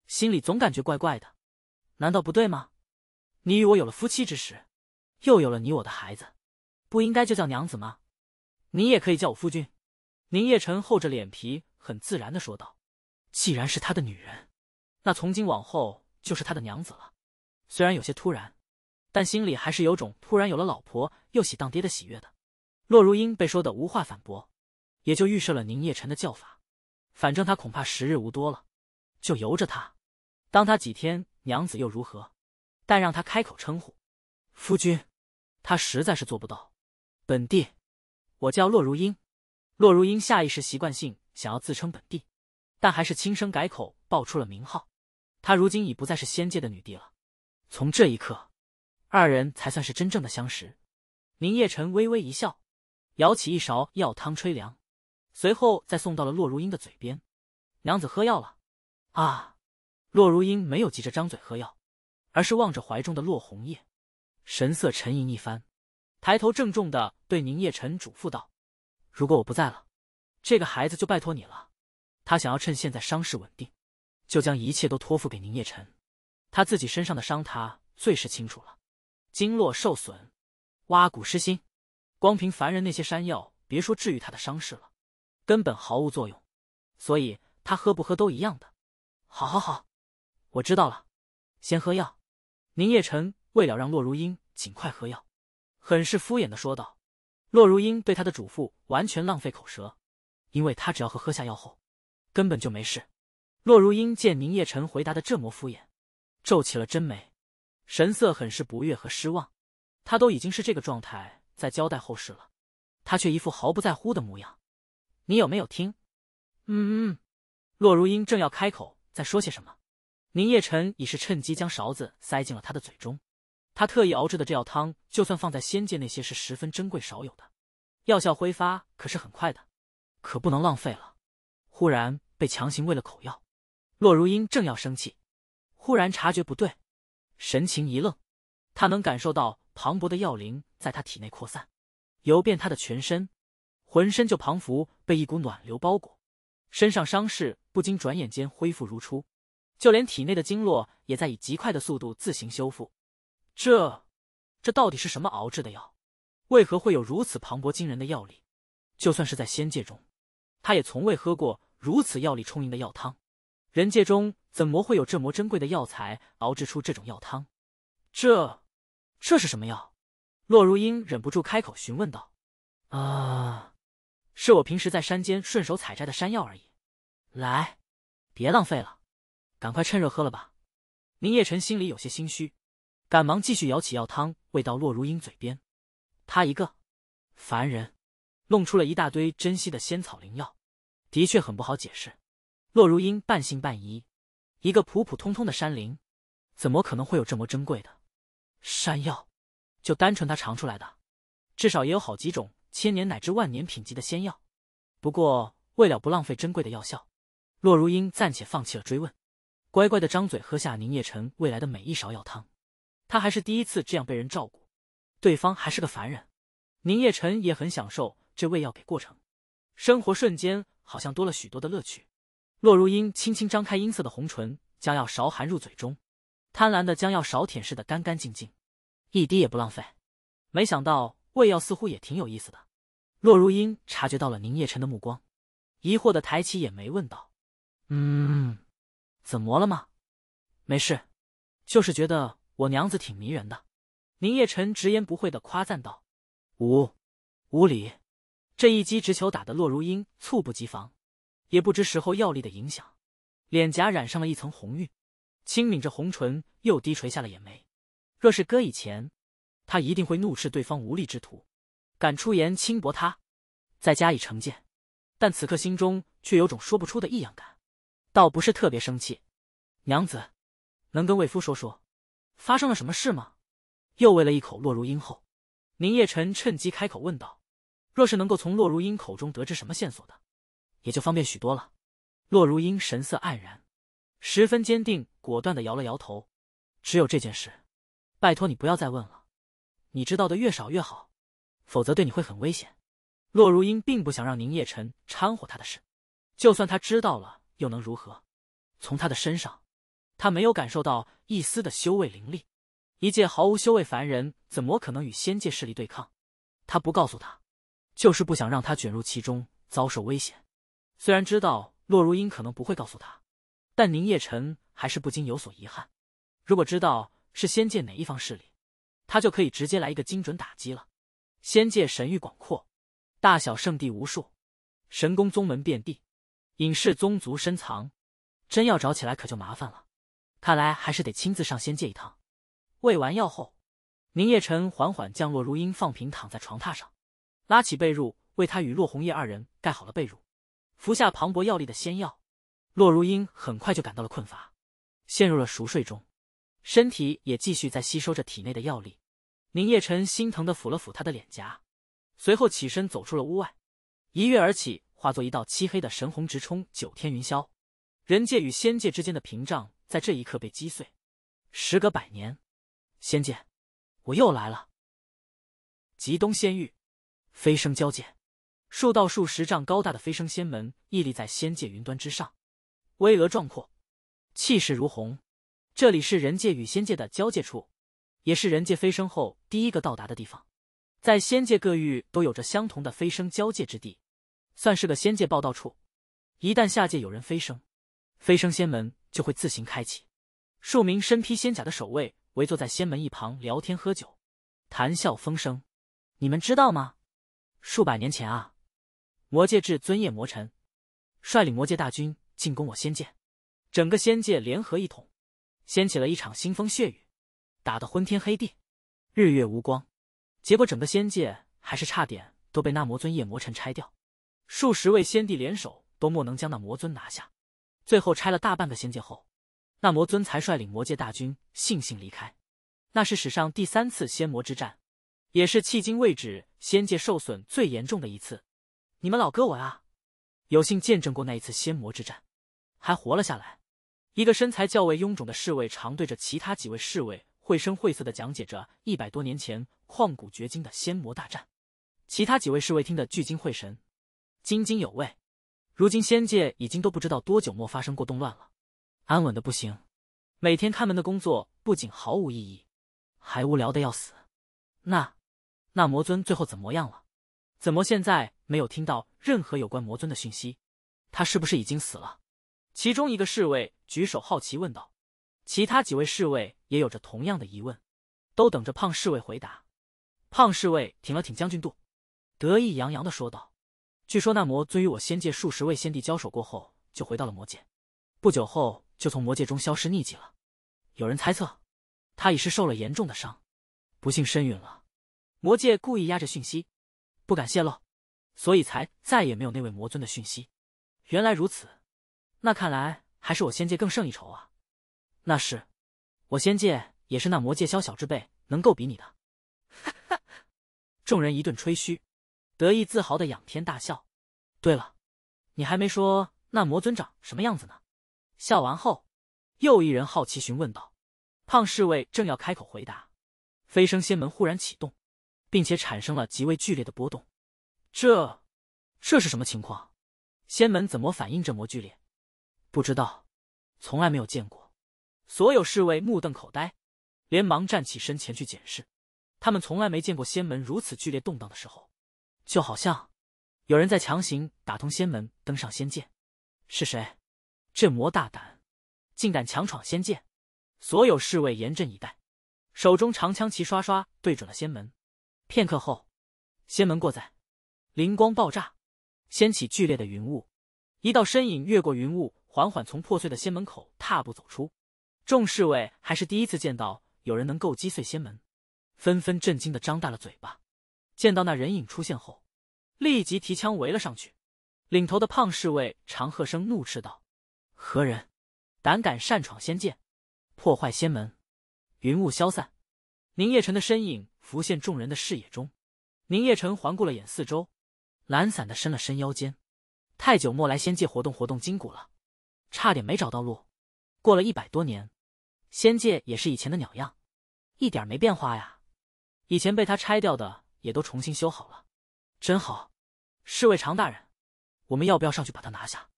心里总感觉怪怪的。难道不对吗？你与我有了夫妻之实，又有了你我的孩子，不应该就叫娘子吗？你也可以叫我夫君。”宁夜晨厚着脸皮，很自然的说道：“既然是他的女人，那从今往后就是他的娘子了。虽然有些突然，但心里还是有种突然有了老婆又喜当爹的喜悦的。”洛如英被说的无话反驳，也就预设了宁夜晨的叫法。反正他恐怕时日无多了，就由着他，当他几天。娘子又如何？但让他开口称呼夫君，他实在是做不到。本帝，我叫洛如英。洛如英下意识习惯性想要自称本帝，但还是轻声改口报出了名号。她如今已不再是仙界的女帝了。从这一刻，二人才算是真正的相识。宁夜晨微微一笑，舀起一勺药汤吹凉，随后再送到了洛如英的嘴边。娘子喝药了啊。洛如英没有急着张嘴喝药，而是望着怀中的洛红叶，神色沉吟一番，抬头郑重的对宁夜晨嘱咐道：“如果我不在了，这个孩子就拜托你了。他想要趁现在伤势稳定，就将一切都托付给宁夜晨。他自己身上的伤，他最是清楚了。经络受损，挖骨失心，光凭凡人那些山药，别说治愈他的伤势了，根本毫无作用。所以他喝不喝都一样的。好，好，好。”我知道了，先喝药。宁夜晨为了让洛如英尽快喝药，很是敷衍的说道。洛如英对他的嘱咐完全浪费口舌，因为他只要喝喝下药后，根本就没事。洛如英见宁夜晨回答的这么敷衍，皱起了真眉，神色很是不悦和失望。他都已经是这个状态在交代后事了，他却一副毫不在乎的模样。你有没有听？嗯嗯。洛如英正要开口再说些什么。宁夜晨已是趁机将勺子塞进了他的嘴中，他特意熬制的这药汤，就算放在仙界，那些是十分珍贵少有的，药效挥发可是很快的，可不能浪费了。忽然被强行喂了口药，洛如英正要生气，忽然察觉不对，神情一愣，他能感受到磅礴的药灵在他体内扩散，游遍他的全身，浑身就彷佛被一股暖流包裹，身上伤势不禁转眼间恢复如初。就连体内的经络也在以极快的速度自行修复，这，这到底是什么熬制的药？为何会有如此磅礴惊人的药力？就算是在仙界中，他也从未喝过如此药力充盈的药汤。人界中怎么会有这么珍贵的药材熬制出这种药汤？这，这是什么药？洛如英忍不住开口询问道：“啊，是我平时在山间顺手采摘的山药而已。来，别浪费了。”赶快趁热喝了吧！宁夜晨心里有些心虚，赶忙继续舀起药汤喂到洛如英嘴边。他一个凡人，弄出了一大堆珍稀的仙草灵药，的确很不好解释。洛如英半信半疑：一个普普通通的山林，怎么可能会有这么珍贵的山药？就单纯他尝出来的，至少也有好几种千年乃至万年品级的仙药。不过为了不浪费珍贵的药效，洛如英暂且放弃了追问。乖乖的张嘴喝下宁夜晨未来的每一勺药汤，他还是第一次这样被人照顾。对方还是个凡人，宁夜晨也很享受这喂药给过程，生活瞬间好像多了许多的乐趣。洛如英轻轻张开音色的红唇，将药勺含入嘴中，贪婪的将药勺舔舐的干干净净，一滴也不浪费。没想到喂药似乎也挺有意思的。洛如英察觉到了宁夜晨的目光，疑惑的抬起眼眉问道：“嗯？”怎么了吗？没事，就是觉得我娘子挺迷人的。宁夜晨直言不讳的夸赞道：“无，无礼。”这一击直球打的洛如英猝不及防，也不知时候药力的影响，脸颊染上了一层红晕，轻抿着红唇，又低垂下了眼眉。若是搁以前，他一定会怒斥对方无礼之徒，敢出言轻薄他，再加以惩戒。但此刻心中却有种说不出的异样感。倒不是特别生气，娘子，能跟魏夫说说，发生了什么事吗？又喂了一口洛如英后，宁夜晨趁机开口问道：“若是能够从洛如英口中得知什么线索的，也就方便许多了。”洛如英神色黯然，十分坚定果断的摇了摇头：“只有这件事，拜托你不要再问了，你知道的越少越好，否则对你会很危险。”洛如英并不想让宁夜晨掺和他的事，就算他知道了。又能如何？从他的身上，他没有感受到一丝的修为灵力。一介毫无修为凡人，怎么可能与仙界势力对抗？他不告诉他，就是不想让他卷入其中，遭受危险。虽然知道洛如英可能不会告诉他，但宁夜辰还是不禁有所遗憾。如果知道是仙界哪一方势力，他就可以直接来一个精准打击了。仙界神域广阔，大小圣地无数，神功宗门遍地。隐世宗族深藏，真要找起来可就麻烦了。看来还是得亲自上仙界一趟。喂完药后，宁夜晨缓缓降落，如英放平躺在床榻上，拉起被褥为他与洛红叶二人盖好了被褥。服下磅礴药力的仙药，洛如英很快就感到了困乏，陷入了熟睡中，身体也继续在吸收着体内的药力。宁夜晨心疼的抚了抚他的脸颊，随后起身走出了屋外，一跃而起。化作一道漆黑的神虹，直冲九天云霄。人界与仙界之间的屏障在这一刻被击碎。时隔百年，仙界，我又来了。极东仙域，飞升交界，数道数十丈高大的飞升仙门屹立在仙界云端之上，巍峨壮阔，气势如虹。这里是人界与仙界的交界处，也是人界飞升后第一个到达的地方。在仙界各域都有着相同的飞升交界之地。算是个仙界报道处，一旦下界有人飞升，飞升仙门就会自行开启。数名身披仙甲的守卫围坐在仙门一旁聊天喝酒，谈笑风生。你们知道吗？数百年前啊，魔界至尊夜魔尘率领魔界大军进攻我仙界，整个仙界联合一统，掀起了一场腥风血雨，打得昏天黑地，日月无光。结果整个仙界还是差点都被那魔尊夜魔尘拆掉。数十位先帝联手都莫能将那魔尊拿下，最后拆了大半个仙界后，那魔尊才率领魔界大军悻悻离开。那是史上第三次仙魔之战，也是迄今为止仙界受损最严重的一次。你们老哥我呀，有幸见证过那一次仙魔之战，还活了下来。一个身材较为臃肿的侍卫，常对着其他几位侍卫绘声绘色的讲解着一百多年前旷古绝今的仙魔大战，其他几位侍卫听得聚精会神。津津有味，如今仙界已经都不知道多久没发生过动乱了，安稳的不行。每天看门的工作不仅毫无意义，还无聊的要死。那，那魔尊最后怎么样了？怎么现在没有听到任何有关魔尊的讯息？他是不是已经死了？其中一个侍卫举手好奇问道，其他几位侍卫也有着同样的疑问，都等着胖侍卫回答。胖侍卫挺了挺将军肚，得意洋洋的说道。据说那魔尊与我仙界数十位仙帝交手过后，就回到了魔界，不久后就从魔界中消失匿迹了。有人猜测，他已是受了严重的伤，不幸身陨了。魔界故意压着讯息，不敢泄露，所以才再也没有那位魔尊的讯息。原来如此，那看来还是我仙界更胜一筹啊！那是，我仙界也是那魔界宵小之辈能够比拟的。哈哈，众人一顿吹嘘。得意自豪的仰天大笑。对了，你还没说那魔尊长什么样子呢？笑完后，又一人好奇询问道：“胖侍卫，正要开口回答，飞升仙门忽然启动，并且产生了极为剧烈的波动。这，这是什么情况？仙门怎么反应这么剧烈？不知道，从来没有见过。”所有侍卫目瞪口呆，连忙站起身前去检视。他们从来没见过仙门如此剧烈动荡的时候。就好像有人在强行打通仙门，登上仙界。是谁？镇魔大胆，竟敢强闯仙界！所有侍卫严阵以待，手中长枪齐刷刷对准了仙门。片刻后，仙门过载，灵光爆炸，掀起剧烈的云雾。一道身影越过云雾，缓缓从破碎的仙门口踏步走出。众侍卫还是第一次见到有人能够击碎仙门，纷纷震惊的张大了嘴巴。见到那人影出现后，立即提枪围了上去。领头的胖侍卫常鹤生怒斥道：“何人，胆敢擅闯仙界，破坏仙门？”云雾消散，宁夜晨的身影浮现众人的视野中。宁夜晨环顾了眼四周，懒散的伸了伸腰间，太久没来仙界活动活动筋骨了，差点没找到路。过了一百多年，仙界也是以前的鸟样，一点没变化呀。以前被他拆掉的。也都重新修好了，真好。侍卫常大人，我们要不要上去把他拿下？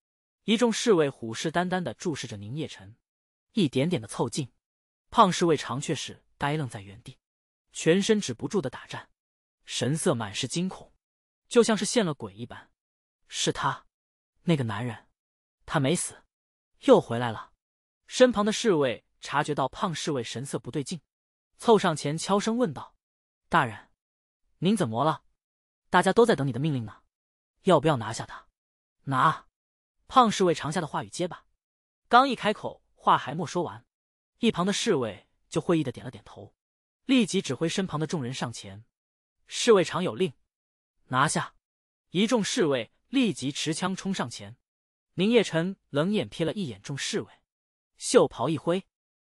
一众侍卫虎视眈眈的注视着宁夜晨，一点点的凑近。胖侍卫常却是呆愣在原地，全身止不住的打颤，神色满是惊恐，就像是见了鬼一般。是他，那个男人，他没死，又回来了。身旁的侍卫察觉到胖侍卫神色不对劲，凑上前悄声问道：“大人。”您怎么了？大家都在等你的命令呢，要不要拿下他？拿！胖侍卫长下的话语结巴，刚一开口，话还没说完，一旁的侍卫就会意的点了点头，立即指挥身旁的众人上前。侍卫长有令，拿下！一众侍卫立即持枪冲上前。宁夜晨冷眼瞥了一眼众侍卫，袖袍一挥，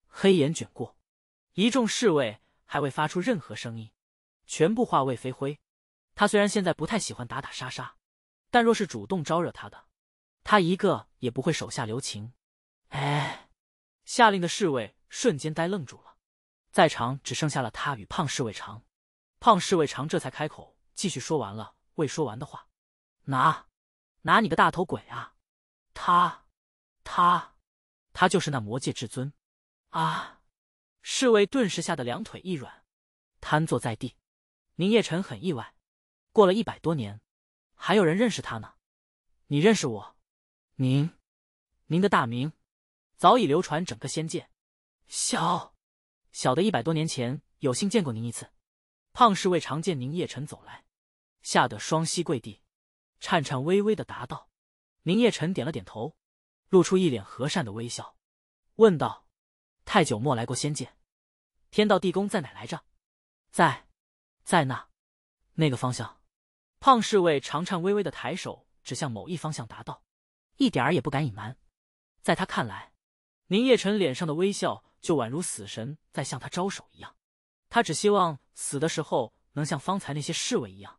黑眼卷过，一众侍卫还未发出任何声音。全部化为飞灰。他虽然现在不太喜欢打打杀杀，但若是主动招惹他的，他一个也不会手下留情。哎，下令的侍卫瞬间呆愣住了，在场只剩下了他与胖侍卫长。胖侍卫长这才开口，继续说完了未说完的话：“拿，拿你个大头鬼啊！他，他，他就是那魔界至尊啊！”侍卫顿时吓得两腿一软，瘫坐在地。宁夜晨很意外，过了一百多年，还有人认识他呢。你认识我？您，您的大名早已流传整个仙界。小，小的一百多年前有幸见过您一次。胖侍卫常见宁夜晨走来，吓得双膝跪地，颤颤巍巍的答道。宁夜晨点了点头，露出一脸和善的微笑，问道：“太久莫来过仙界？天道地宫在哪来着？”在。在那，那个方向，胖侍卫长颤巍巍的抬手指向某一方向，答道：“一点儿也不敢隐瞒。”在他看来，宁夜晨脸上的微笑就宛如死神在向他招手一样。他只希望死的时候能像方才那些侍卫一样，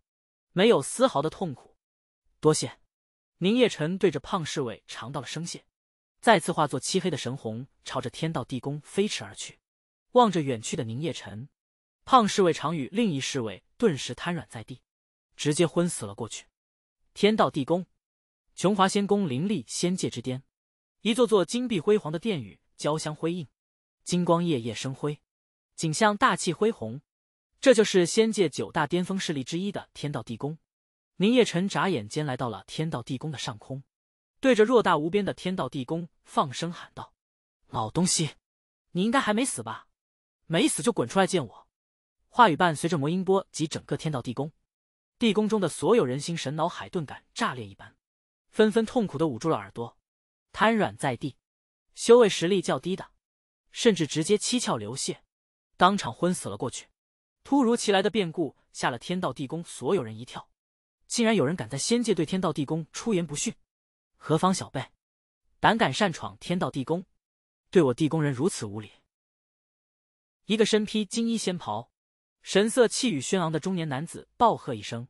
没有丝毫的痛苦。多谢，宁夜晨对着胖侍卫尝到了声谢，再次化作漆黑的神虹，朝着天道地宫飞驰而去。望着远去的宁夜晨。胖侍卫常与另一侍卫顿时瘫软在地，直接昏死了过去。天道地宫，琼华仙宫，灵力仙界之巅，一座座金碧辉煌的殿宇交相辉映，金光夜夜生辉，景象大气恢宏。这就是仙界九大巅峰势力之一的天道地宫。宁夜辰眨眼间来到了天道地宫的上空，对着偌大无边的天道地宫放声喊道：“老东西，你应该还没死吧？没死就滚出来见我！”话语伴随着魔音波及整个天道地宫，地宫中的所有人心神脑海顿感炸裂一般，纷纷痛苦的捂住了耳朵，瘫软在地。修为实力较低的，甚至直接七窍流血，当场昏死了过去。突如其来的变故吓了天道地宫所有人一跳，竟然有人敢在仙界对天道地宫出言不逊，何方小辈，胆敢擅闯天道地宫，对我地宫人如此无礼！一个身披金衣仙袍。神色气宇轩昂的中年男子暴喝一声，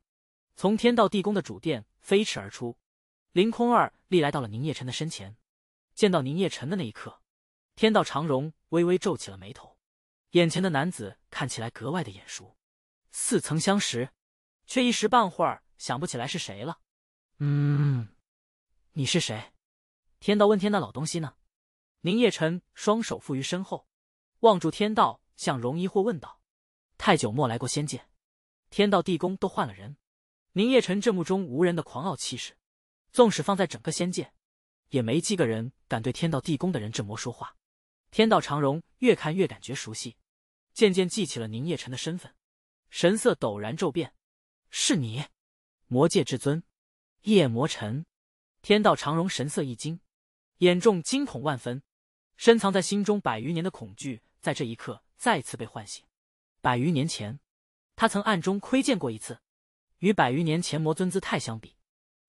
从天道地宫的主殿飞驰而出，凌空二立来到了宁夜辰的身前。见到宁夜辰的那一刻，天道长容微微皱起了眉头，眼前的男子看起来格外的眼熟，似曾相识，却一时半会儿想不起来是谁了。嗯，你是谁？天道问天那老东西呢？宁夜辰双手负于身后，望住天道向荣一惑问道。太久没来过仙界，天道地宫都换了人。宁夜辰这目中无人的狂傲气势，纵使放在整个仙界，也没几个人敢对天道地宫的人这魔说话。天道长荣越看越感觉熟悉，渐渐记起了宁夜辰的身份，神色陡然骤变。是你，魔界至尊，夜魔尘。天道长荣神色一惊，眼中惊恐万分，深藏在心中百余年的恐惧，在这一刻再次被唤醒。百余年前，他曾暗中窥见过一次。与百余年前魔尊姿态相比，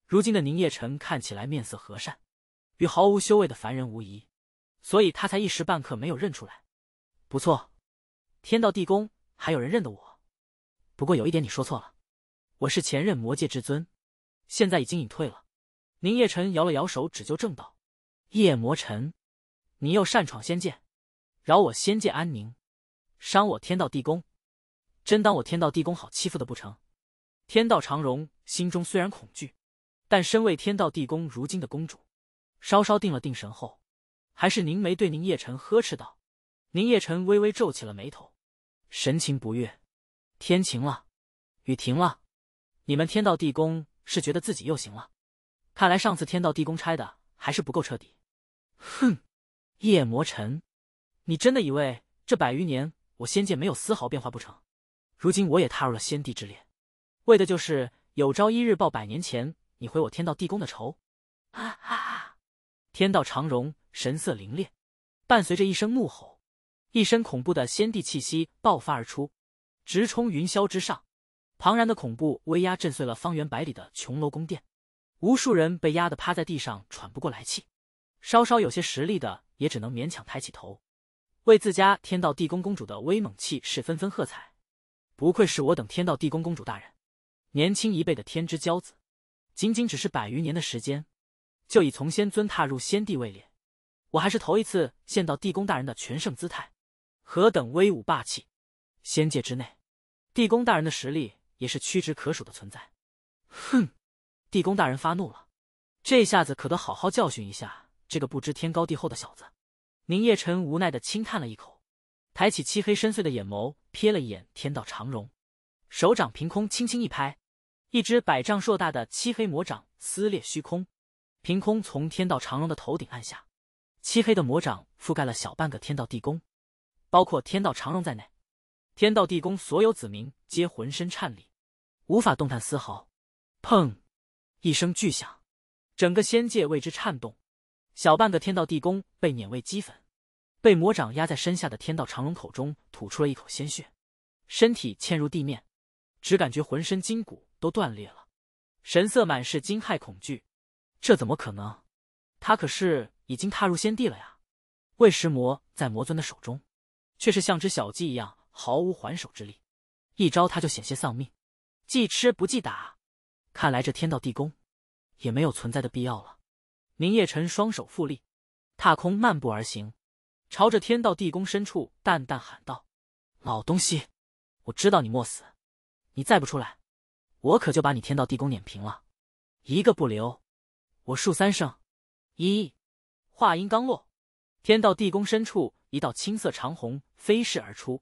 如今的宁夜晨看起来面色和善，与毫无修为的凡人无疑，所以他才一时半刻没有认出来。不错，天道地宫还有人认得我。不过有一点你说错了，我是前任魔界至尊，现在已经隐退了。宁夜晨摇了摇手指纠正道：“夜魔尘，你又擅闯仙界，扰我仙界安宁。”伤我天道地宫，真当我天道地宫好欺负的不成？天道长荣心中虽然恐惧，但身为天道地宫如今的公主，稍稍定了定神后，还是凝眉对宁夜晨呵斥道：“宁夜晨微微皱起了眉头，神情不悦。天晴了，雨停了，你们天道地宫是觉得自己又行了？看来上次天道地宫拆的还是不够彻底。哼，夜魔尘，你真的以为这百余年？”我仙界没有丝毫变化不成？如今我也踏入了仙帝之列，为的就是有朝一日报百年前你毁我天道地宫的仇！啊！天道长荣神色凌冽，伴随着一声怒吼，一身恐怖的仙帝气息爆发而出，直冲云霄之上。庞然的恐怖威压震碎了方圆百里的琼楼宫殿，无数人被压得趴在地上喘不过来气，稍稍有些实力的也只能勉强抬起头。为自家天道地宫公主的威猛气势纷纷喝彩，不愧是我等天道地宫公主大人，年轻一辈的天之骄子，仅仅只是百余年的时间，就已从仙尊踏入仙帝位列，我还是头一次见到地宫大人的全盛姿态，何等威武霸气！仙界之内，地宫大人的实力也是屈指可数的存在。哼，地宫大人发怒了，这下子可得好好教训一下这个不知天高地厚的小子。宁夜辰无奈的轻叹了一口，抬起漆黑深邃的眼眸瞥了一眼天道长荣，手掌凭空轻轻一拍，一只百丈硕大的漆黑魔掌撕裂虚空，凭空从天道长荣的头顶按下。漆黑的魔掌覆盖了小半个天道地宫，包括天道长荣在内，天道地宫所有子民皆浑身颤栗，无法动弹丝毫。砰！一声巨响，整个仙界为之颤动。小半个天道地宫被碾为齑粉，被魔掌压在身下的天道长龙口中吐出了一口鲜血，身体嵌入地面，只感觉浑身筋骨都断裂了，神色满是惊骇恐惧。这怎么可能？他可是已经踏入仙地了呀！魏石魔在魔尊的手中，却是像只小鸡一样毫无还手之力，一招他就险些丧命。既吃不计打，看来这天道地宫，也没有存在的必要了。明夜晨双手负立，踏空漫步而行，朝着天道地宫深处淡淡喊道：“老东西，我知道你莫死，你再不出来，我可就把你天道地宫碾平了，一个不留。我数三声。”一，话音刚落，天道地宫深处一道青色长虹飞逝而出，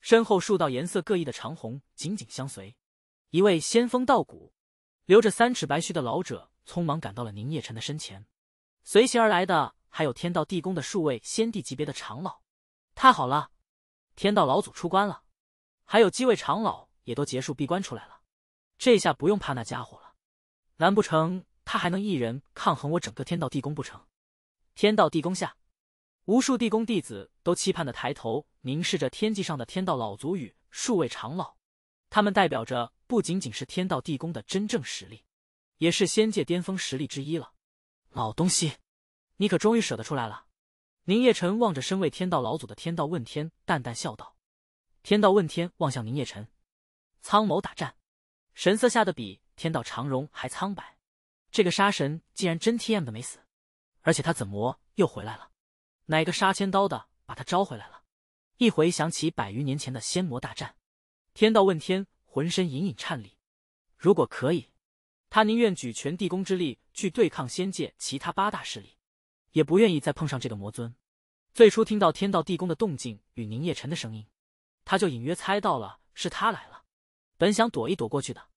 身后数道颜色各异的长虹紧紧相随。一位仙风道骨、留着三尺白须的老者。匆忙赶到了宁夜晨的身前，随行而来的还有天道地宫的数位先帝级别的长老。太好了，天道老祖出关了，还有几位长老也都结束闭关出来了。这下不用怕那家伙了。难不成他还能一人抗衡我整个天道地宫不成？天道地宫下，无数地宫弟子都期盼的抬头凝视着天际上的天道老祖与数位长老，他们代表着不仅仅是天道地宫的真正实力。也是仙界巅峰实力之一了，老东西，你可终于舍得出来了。宁夜晨望着身为天道老祖的天道问天，淡淡笑道。天道问天望向宁夜晨，苍眸打颤，神色吓得比天道长容还苍白。这个杀神竟然真 T M 的没死，而且他怎么又回来了？哪个杀千刀的把他招回来了？一回想起百余年前的仙魔大战，天道问天浑身隐隐颤栗。如果可以。他宁愿举全地宫之力去对抗仙界其他八大势力，也不愿意再碰上这个魔尊。最初听到天道地宫的动静与宁夜辰的声音，他就隐约猜到了是他来了。本想躲一躲过去的，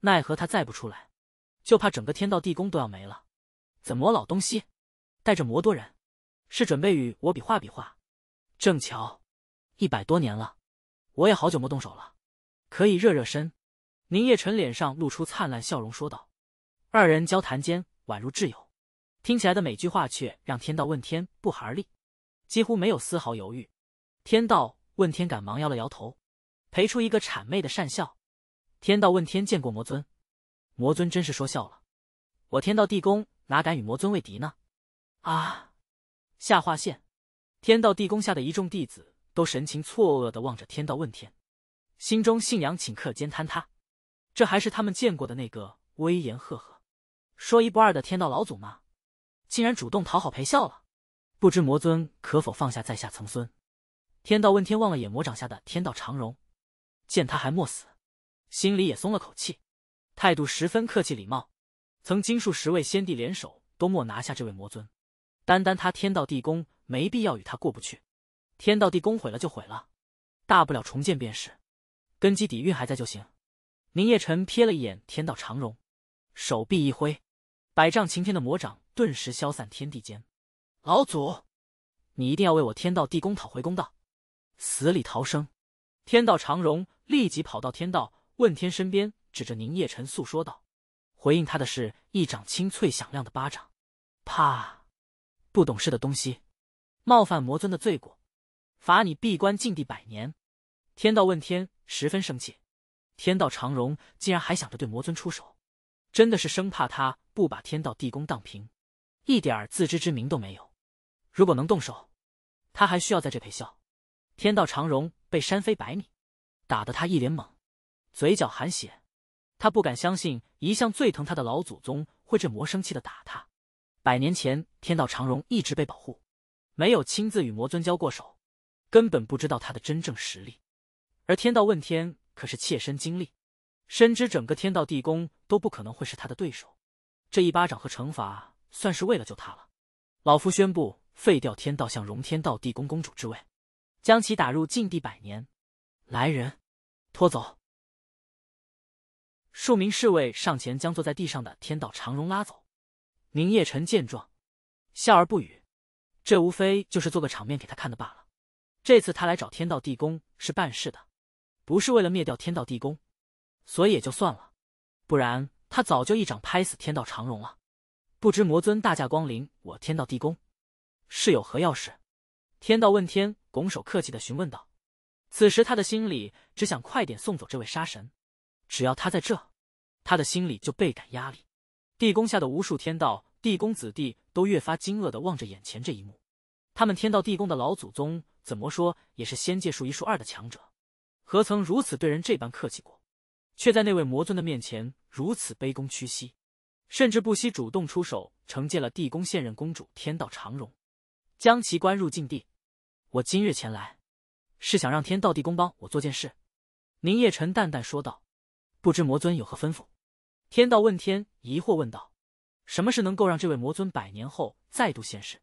奈何他再不出来，就怕整个天道地宫都要没了。怎么老东西，带着魔多人，是准备与我比划比划？正巧，一百多年了，我也好久没动手了，可以热热身。宁夜晨脸上露出灿烂笑容，说道：“二人交谈间，宛如挚友，听起来的每句话却让天道问天不寒而栗，几乎没有丝毫犹豫。”天道问天赶忙摇了摇头，赔出一个谄媚的善笑：“天道问天见过魔尊，魔尊真是说笑了，我天道地宫哪敢与魔尊为敌呢？”啊！下划线天道地宫下的一众弟子都神情错愕的望着天道问天，心中信仰顷刻间坍塌。这还是他们见过的那个威严赫赫、说一不二的天道老祖吗？竟然主动讨好陪笑了，不知魔尊可否放下在下曾孙？天道问天望了眼魔掌下的天道长容，见他还没死，心里也松了口气，态度十分客气礼貌。曾经数十位先帝联手都没拿下这位魔尊，单单他天道地宫没必要与他过不去。天道地宫毁了就毁了，大不了重建便是，根基底蕴还在就行。宁夜晨瞥了一眼天道长荣，手臂一挥，百丈擎天的魔掌顿时消散天地间。老祖，你一定要为我天道地宫讨回公道！死里逃生，天道长荣立即跑到天道问天身边，指着宁夜晨诉说道。回应他的是一掌清脆响亮的巴掌，啪！不懂事的东西，冒犯魔尊的罪过，罚你闭关禁地百年。天道问天十分生气。天道长荣竟然还想着对魔尊出手，真的是生怕他不把天道地宫荡平，一点自知之明都没有。如果能动手，他还需要在这陪笑。天道长荣被扇飞百米，打得他一脸懵，嘴角含血。他不敢相信，一向最疼他的老祖宗会这魔生气的打他。百年前，天道长荣一直被保护，没有亲自与魔尊交过手，根本不知道他的真正实力。而天道问天。可是，切身经历深知整个天道地宫都不可能会是他的对手，这一巴掌和惩罚算是为了救他了。老夫宣布废掉天道向荣天道地宫公主之位，将其打入禁地百年。来人，拖走。数名侍卫上前将坐在地上的天道长荣拉走。宁夜晨见状，笑而不语。这无非就是做个场面给他看的罢了。这次他来找天道地宫是办事的。不是为了灭掉天道地宫，所以也就算了，不然他早就一掌拍死天道长荣了。不知魔尊大驾光临我天道地宫，是有何要事？天道问天拱手客气的询问道。此时他的心里只想快点送走这位杀神，只要他在这，他的心里就倍感压力。地宫下的无数天道地宫子弟都越发惊愕的望着眼前这一幕，他们天道地宫的老祖宗怎么说也是仙界数一数二的强者。何曾如此对人这般客气过？却在那位魔尊的面前如此卑躬屈膝，甚至不惜主动出手惩戒了地宫现任公主天道长荣，将其关入禁地。我今日前来，是想让天道地宫帮我做件事。”宁夜晨淡淡说道，“不知魔尊有何吩咐？”天道问天疑惑问道，“什么事能够让这位魔尊百年后再度现世？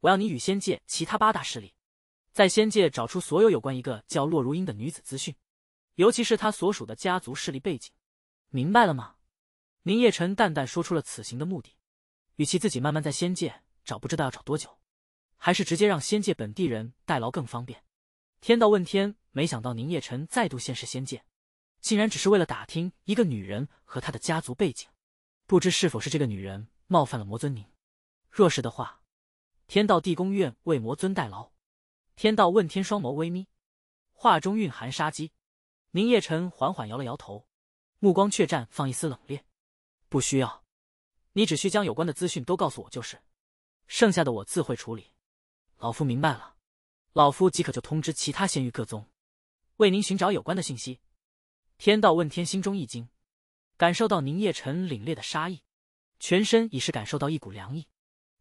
我要你与仙界其他八大势力。”在仙界找出所有有关一个叫洛如英的女子资讯，尤其是她所属的家族势力背景，明白了吗？宁夜晨淡淡说出了此行的目的，与其自己慢慢在仙界找，不知道要找多久，还是直接让仙界本地人代劳更方便。天道问天，没想到宁夜晨再度现世仙界，竟然只是为了打听一个女人和她的家族背景，不知是否是这个女人冒犯了魔尊您？若是的话，天道地宫愿为魔尊代劳。天道问天双眸微眯，话中蕴含杀机。宁夜晨缓缓摇了摇头，目光却绽放一丝冷冽。不需要，你只需将有关的资讯都告诉我就是，剩下的我自会处理。老夫明白了，老夫即可就通知其他仙域各宗，为您寻找有关的信息。天道问天心中一惊，感受到宁夜晨凛冽的杀意，全身已是感受到一股凉意，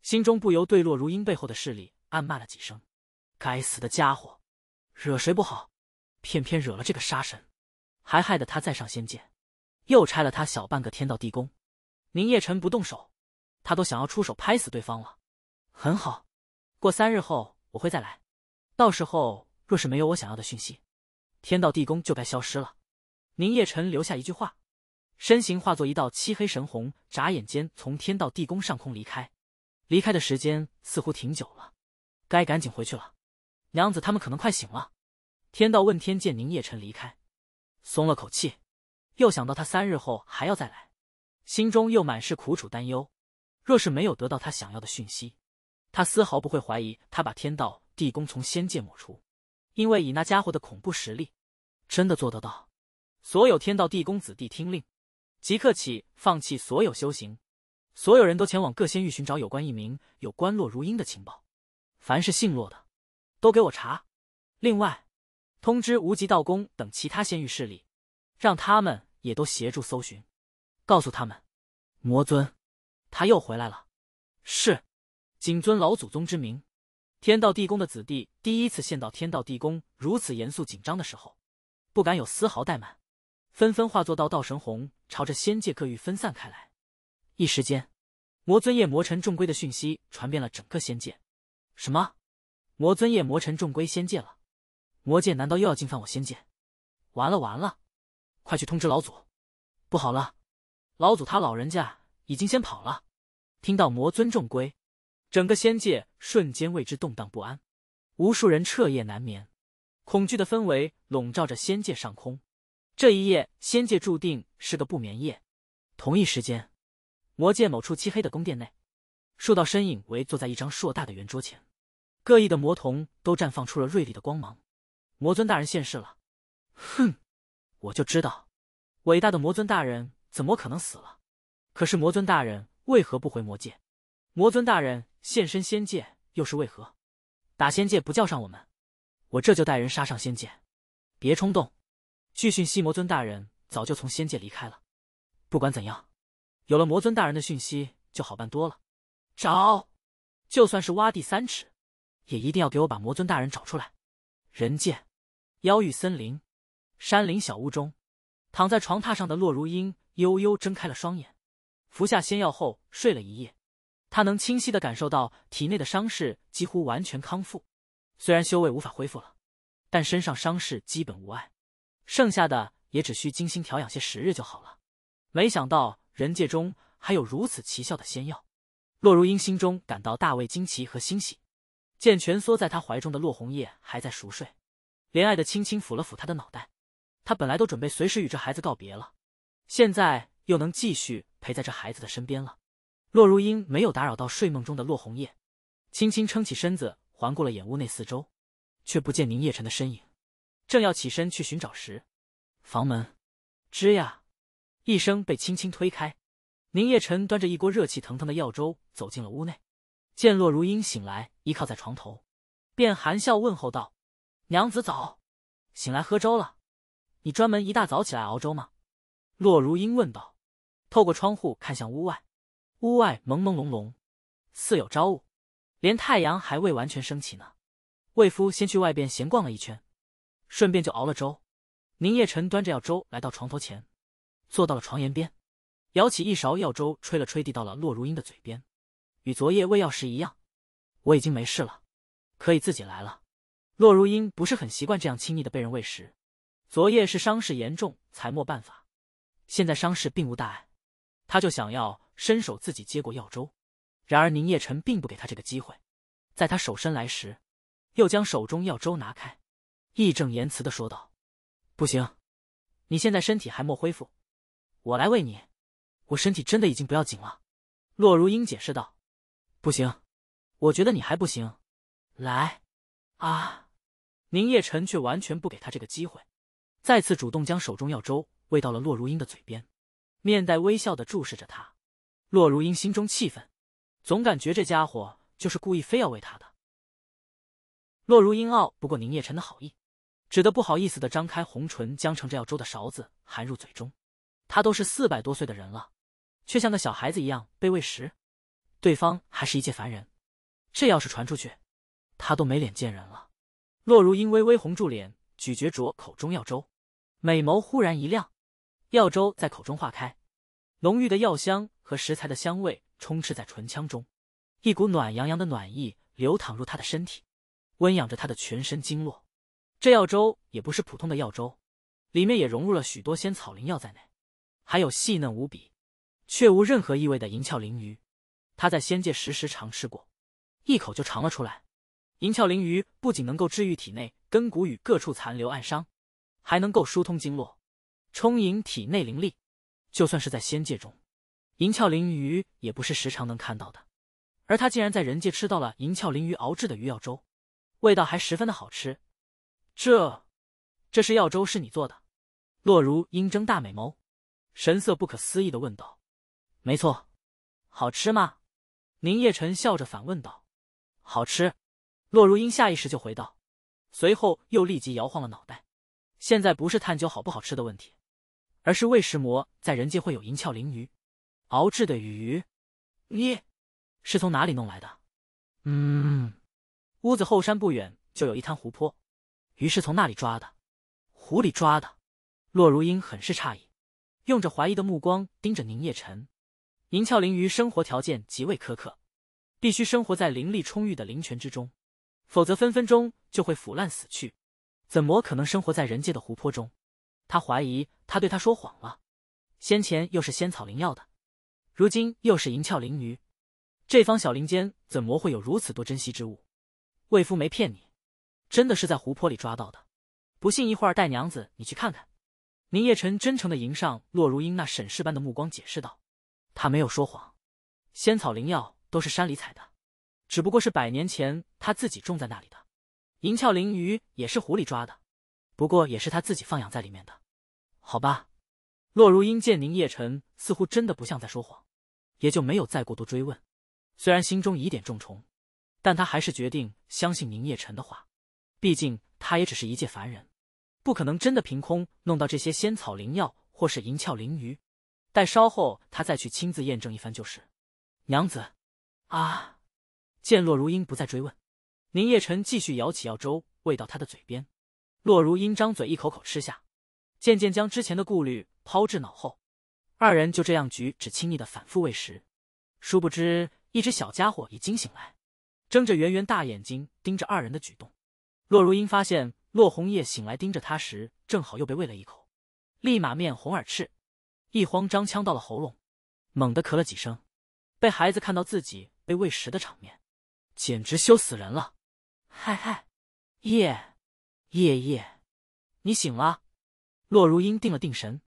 心中不由对洛如英背后的势力暗骂了几声。该死的家伙，惹谁不好，偏偏惹了这个杀神，还害得他再上仙界，又拆了他小半个天道地宫。宁夜辰不动手，他都想要出手拍死对方了。很好，过三日后我会再来，到时候若是没有我想要的讯息，天道地宫就该消失了。宁夜辰留下一句话，身形化作一道漆黑神虹，眨眼间从天道地宫上空离开。离开的时间似乎挺久了，该赶紧回去了。娘子，他们可能快醒了。天道问天见宁夜晨离开，松了口气，又想到他三日后还要再来，心中又满是苦楚担忧。若是没有得到他想要的讯息，他丝毫不会怀疑他把天道地宫从仙界抹除，因为以那家伙的恐怖实力，真的做得到。所有天道地宫子弟听令，即刻起放弃所有修行，所有人都前往各仙域寻找有关一名有关洛如英的情报，凡是姓洛的。都给我查！另外，通知无极道公等其他仙域势力，让他们也都协助搜寻。告诉他们，魔尊他又回来了。是，谨遵老祖宗之名。天道地宫的子弟第一次见到天道地宫如此严肃紧张的时候，不敢有丝毫怠慢，纷纷化作道道神虹，朝着仙界各域分散开来。一时间，魔尊夜魔尘重归的讯息传遍了整个仙界。什么？魔尊夜魔尘重归仙界了，魔界难道又要进犯我仙界？完了完了，快去通知老祖！不好了，老祖他老人家已经先跑了。听到魔尊重归，整个仙界瞬间为之动荡不安，无数人彻夜难眠，恐惧的氛围笼罩着仙界上空。这一夜，仙界注定是个不眠夜。同一时间，魔界某处漆黑的宫殿内，数道身影围坐在一张硕大的圆桌前。各异的魔童都绽放出了锐利的光芒。魔尊大人现世了！哼，我就知道，伟大的魔尊大人怎么可能死了？可是魔尊大人为何不回魔界？魔尊大人现身仙界又是为何？打仙界不叫上我们，我这就带人杀上仙界。别冲动，据讯息，魔尊大人早就从仙界离开了。不管怎样，有了魔尊大人的讯息就好办多了。找，就算是挖地三尺。也一定要给我把魔尊大人找出来。人界，妖域森林，山林小屋中，躺在床榻上的洛如英悠悠睁开了双眼，服下仙药后睡了一夜。他能清晰的感受到体内的伤势几乎完全康复，虽然修为无法恢复了，但身上伤势基本无碍，剩下的也只需精心调养些时日就好了。没想到人界中还有如此奇效的仙药，洛如英心中感到大为惊奇和欣喜。见蜷缩在他怀中的洛红叶还在熟睡，怜爱的轻轻抚了抚他的脑袋。他本来都准备随时与这孩子告别了，现在又能继续陪在这孩子的身边了。洛如英没有打扰到睡梦中的洛红叶，轻轻撑起身子，环顾了眼屋内四周，却不见宁夜晨的身影。正要起身去寻找时，房门吱呀一声被轻轻推开，宁夜晨端着一锅热气腾腾的药粥走进了屋内。见洛如英醒来，依靠在床头，便含笑问候道：“娘子早，醒来喝粥了。你专门一大早起来熬粥吗？”洛如英问道。透过窗户看向屋外，屋外朦朦胧胧，似有朝雾，连太阳还未完全升起呢。魏夫先去外边闲逛了一圈，顺便就熬了粥。宁夜晨端着药粥来到床头前，坐到了床沿边，舀起一勺药粥，吹了吹，递到了洛如英的嘴边。与昨夜喂药时一样，我已经没事了，可以自己来了。洛如英不是很习惯这样轻易的被人喂食，昨夜是伤势严重才没办法，现在伤势并无大碍，他就想要伸手自己接过药粥，然而宁夜晨并不给他这个机会，在他手伸来时，又将手中药粥拿开，义正言辞的说道：“不行，你现在身体还没恢复，我来喂你。”我身体真的已经不要紧了，洛如英解释道。不行，我觉得你还不行。来，啊！宁夜晨却完全不给他这个机会，再次主动将手中药粥喂到了洛如英的嘴边，面带微笑的注视着他。洛如英心中气愤，总感觉这家伙就是故意非要喂他的。洛如英拗不过宁夜晨的好意，只得不好意思的张开红唇，将盛着药粥的勺子含入嘴中。他都是四百多岁的人了，却像个小孩子一样被喂食。对方还是一介凡人，这要是传出去，他都没脸见人了。洛如英微微红住脸，咀嚼着口中药粥，美眸忽然一亮。药粥在口中化开，浓郁的药香和食材的香味充斥在唇腔中，一股暖洋洋的暖意流淌入他的身体，温养着他的全身经络。这药粥也不是普通的药粥，里面也融入了许多仙草灵药在内，还有细嫩无比却无任何异味的银翘灵鱼。他在仙界时时尝吃过，一口就尝了出来。银翘灵鱼不仅能够治愈体内根骨与各处残留暗伤，还能够疏通经络，充盈体内灵力。就算是在仙界中，银翘灵鱼也不是时常能看到的。而他竟然在人界吃到了银翘灵鱼熬制的鱼药粥，味道还十分的好吃。这，这是药粥？是你做的？洛如英睁大美眸，神色不可思议的问道：“没错，好吃吗？”宁夜晨笑着反问道：“好吃？”洛如英下意识就回道，随后又立即摇晃了脑袋。现在不是探究好不好吃的问题，而是喂食魔在人界会有银翘灵鱼熬制的鱼。你，是从哪里弄来的？嗯，屋子后山不远就有一滩湖泊，于是从那里抓的，湖里抓的。洛如英很是诧异，用着怀疑的目光盯着宁夜晨。银翘灵鱼生活条件极为苛刻，必须生活在灵力充裕的灵泉之中，否则分分钟就会腐烂死去。怎么可能生活在人界的湖泊中？他怀疑他对他说谎了。先前又是仙草灵药的，如今又是银翘灵鱼，这方小林间怎么会有如此多珍稀之物？魏夫没骗你，真的是在湖泊里抓到的。不信，一会儿带娘子你去看看。宁夜晨真诚的迎上洛如英那审视般的目光，解释道。他没有说谎，仙草灵药都是山里采的，只不过是百年前他自己种在那里的。银翘灵鱼也是湖里抓的，不过也是他自己放养在里面的。好吧，洛如英见宁夜晨似乎真的不像在说谎，也就没有再过多追问。虽然心中疑点重重，但他还是决定相信宁夜晨的话，毕竟他也只是一介凡人，不可能真的凭空弄到这些仙草灵药或是银翘灵鱼。待稍后，他再去亲自验证一番就是。娘子，啊！见洛如英不再追问，宁夜晨继续舀起药粥喂到他的嘴边。洛如英张嘴一口口吃下，渐渐将之前的顾虑抛至脑后。二人就这样举止亲昵的反复喂食，殊不知一只小家伙已经醒来，睁着圆圆大眼睛盯着二人的举动。洛如英发现洛红叶醒来盯着他时，正好又被喂了一口，立马面红耳赤。一慌张呛到了喉咙，猛地咳了几声，被孩子看到自己被喂食的场面，简直羞死人了。嗨嗨，叶叶叶，你醒了。洛如英定了定神，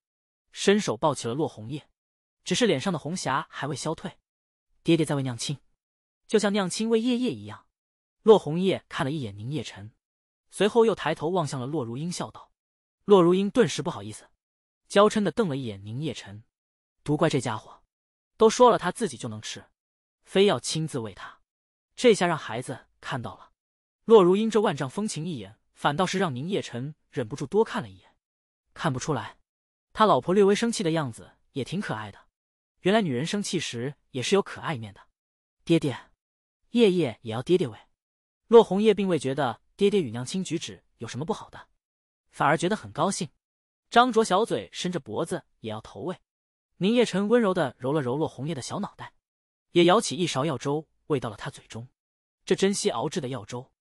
伸手抱起了洛红叶，只是脸上的红霞还未消退。爹爹在喂娘亲，就像娘亲喂夜夜一样。洛红叶看了一眼宁夜晨，随后又抬头望向了洛如英，笑道。洛如英顿时不好意思。娇嗔的瞪了一眼宁夜晨，都怪这家伙，都说了他自己就能吃，非要亲自喂他，这下让孩子看到了，洛如英这万丈风情一眼，反倒是让宁夜晨忍不住多看了一眼，看不出来，他老婆略微生气的样子也挺可爱的，原来女人生气时也是有可爱一面的。爹爹，夜夜也要爹爹喂。洛红叶并未觉得爹爹与娘亲举止有什么不好的，反而觉得很高兴。张着小嘴，伸着脖子也要投喂。宁夜晨温柔的揉了揉洛红叶的小脑袋，也舀起一勺药粥喂到了他嘴中。这珍惜熬制的药粥，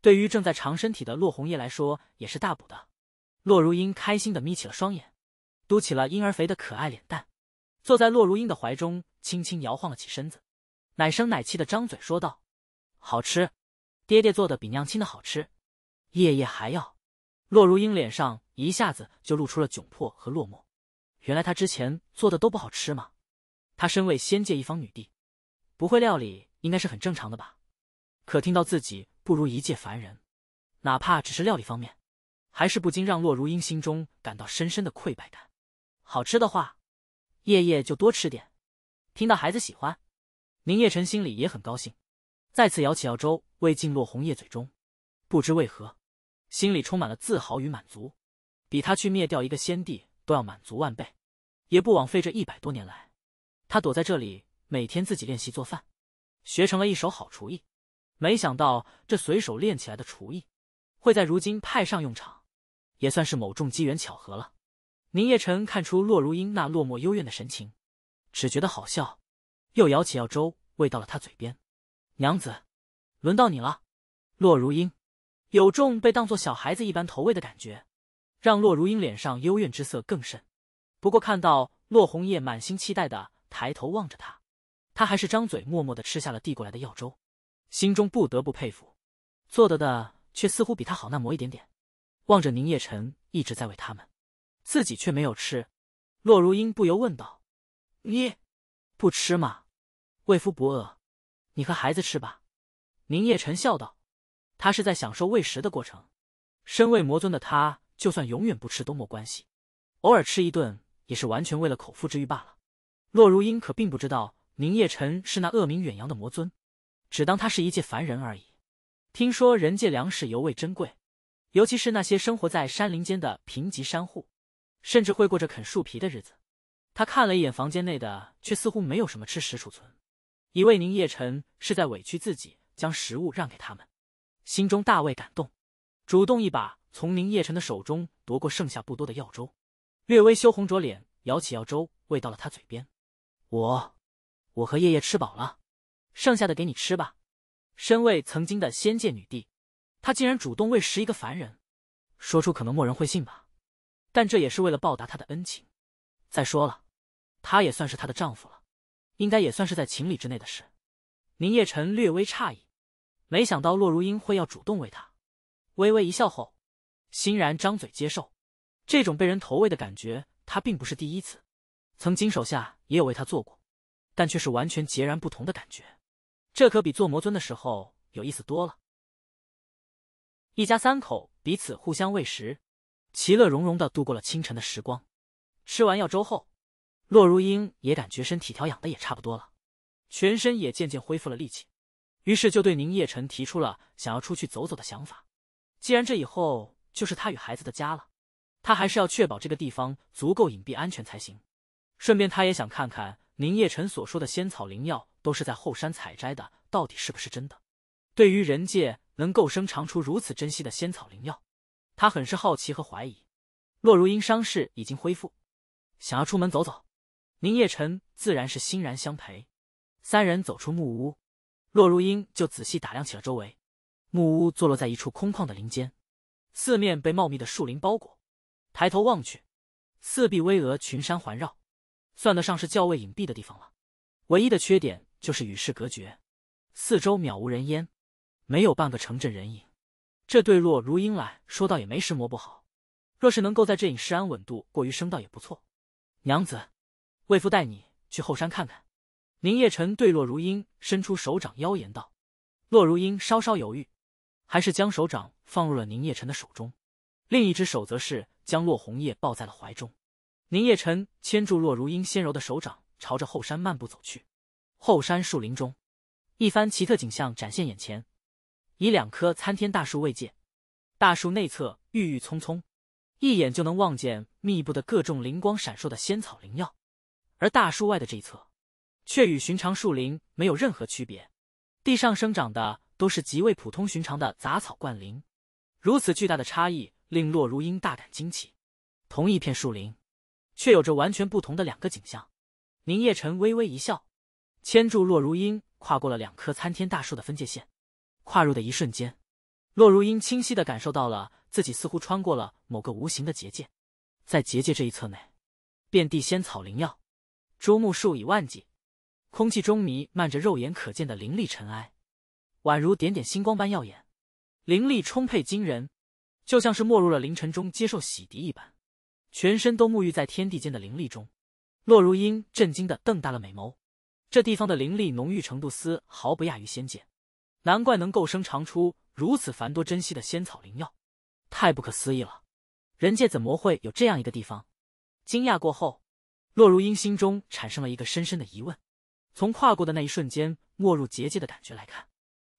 对于正在长身体的洛红叶来说也是大补的。洛如英开心的眯起了双眼，嘟起了婴儿肥的可爱脸蛋，坐在洛如英的怀中，轻轻摇晃了起身子，奶声奶气的张嘴说道：“好吃，爹爹做的比娘亲的好吃，夜夜还要。”洛如英脸上一下子就露出了窘迫和落寞。原来她之前做的都不好吃吗？她身为仙界一方女帝，不会料理应该是很正常的吧？可听到自己不如一介凡人，哪怕只是料理方面，还是不禁让洛如英心中感到深深的溃败感。好吃的话，夜夜就多吃点。听到孩子喜欢，宁夜晨心里也很高兴，再次舀起药粥喂进洛红叶嘴中。不知为何。心里充满了自豪与满足，比他去灭掉一个先帝都要满足万倍，也不枉费这一百多年来，他躲在这里每天自己练习做饭，学成了一手好厨艺。没想到这随手练起来的厨艺，会在如今派上用场，也算是某种机缘巧合了。宁夜晨看出洛如英那落寞幽怨的神情，只觉得好笑，又舀起药粥喂到了他嘴边：“娘子，轮到你了。”洛如英。有种被当作小孩子一般投喂的感觉，让洛如英脸上幽怨之色更甚。不过看到洛红叶满心期待的抬头望着他，他还是张嘴默默的吃下了递过来的药粥，心中不得不佩服，做的的却似乎比他好那么一点点。望着宁夜晨一直在喂他们，自己却没有吃，洛如英不由问道：“你不吃吗？魏夫不饿，你和孩子吃吧。”宁夜晨笑道。他是在享受喂食的过程，身为魔尊的他，就算永远不吃都没关系，偶尔吃一顿也是完全为了口腹之欲罢了。洛如英可并不知道宁夜晨是那恶名远扬的魔尊，只当他是一介凡人而已。听说人界粮食尤为珍贵，尤其是那些生活在山林间的贫瘠山户，甚至会过着啃树皮的日子。他看了一眼房间内的，却似乎没有什么吃食储存，以为宁夜晨是在委屈自己将食物让给他们。心中大为感动，主动一把从宁夜辰的手中夺过剩下不多的药粥，略微羞红着脸舀起药粥喂到了他嘴边。我，我和夜夜吃饱了，剩下的给你吃吧。身为曾经的仙界女帝，她竟然主动喂食一个凡人，说出可能没人会信吧。但这也是为了报答她的恩情。再说了，她也算是她的丈夫了，应该也算是在情理之内的事。宁夜辰略微诧异。没想到洛如英会要主动喂他，微微一笑后，欣然张嘴接受。这种被人投喂的感觉，他并不是第一次，曾经手下也有为他做过，但却是完全截然不同的感觉。这可比做魔尊的时候有意思多了。一家三口彼此互相喂食，其乐融融的度过了清晨的时光。吃完药粥后，洛如英也感觉身体调养的也差不多了，全身也渐渐恢复了力气。于是就对宁夜晨提出了想要出去走走的想法。既然这以后就是他与孩子的家了，他还是要确保这个地方足够隐蔽安全才行。顺便，他也想看看宁夜晨所说的仙草灵药都是在后山采摘的，到底是不是真的。对于人界能够生长出如此珍稀的仙草灵药，他很是好奇和怀疑。洛如英伤势已经恢复，想要出门走走，宁夜晨自然是欣然相陪。三人走出木屋。洛如英就仔细打量起了周围，木屋坐落在一处空旷的林间，四面被茂密的树林包裹。抬头望去，四壁巍峨，群山环绕，算得上是较为隐蔽的地方了。唯一的缺点就是与世隔绝，四周渺无人烟，没有半个城镇人影。这对若如英来说倒也没什么不好，若是能够在这隐世安稳度过余生，倒也不错。娘子，为夫带你去后山看看。宁夜晨对洛如英伸出手掌，妖言道：“洛如英稍稍犹豫，还是将手掌放入了宁夜晨的手中，另一只手则是将洛红叶抱在了怀中。”宁夜晨牵住洛如英纤柔的手掌，朝着后山漫步走去。后山树林中，一番奇特景象展现眼前：以两棵参天大树为界，大树内侧郁郁葱葱，一眼就能望见密布的各种灵光闪烁的仙草灵药；而大树外的这一侧。却与寻常树林没有任何区别，地上生长的都是极为普通寻常的杂草灌林。如此巨大的差异令洛如英大感惊奇。同一片树林，却有着完全不同的两个景象。宁夜辰微微一笑，牵住洛如英，跨过了两棵参天大树的分界线。跨入的一瞬间，洛如英清晰的感受到了自己似乎穿过了某个无形的结界。在结界这一侧内，遍地仙草灵药，株木数以万计。空气中弥漫着肉眼可见的灵力尘埃，宛如点点星光般耀眼，灵力充沛惊人，就像是没入了灵尘中接受洗涤一般，全身都沐浴在天地间的灵力中。洛如英震惊的瞪大了美眸，这地方的灵力浓郁程度丝毫不亚于仙界，难怪能够生长出如此繁多珍稀的仙草灵药，太不可思议了！人界怎么会有这样一个地方？惊讶过后，洛如英心中产生了一个深深的疑问。从跨过的那一瞬间没入结界的感觉来看，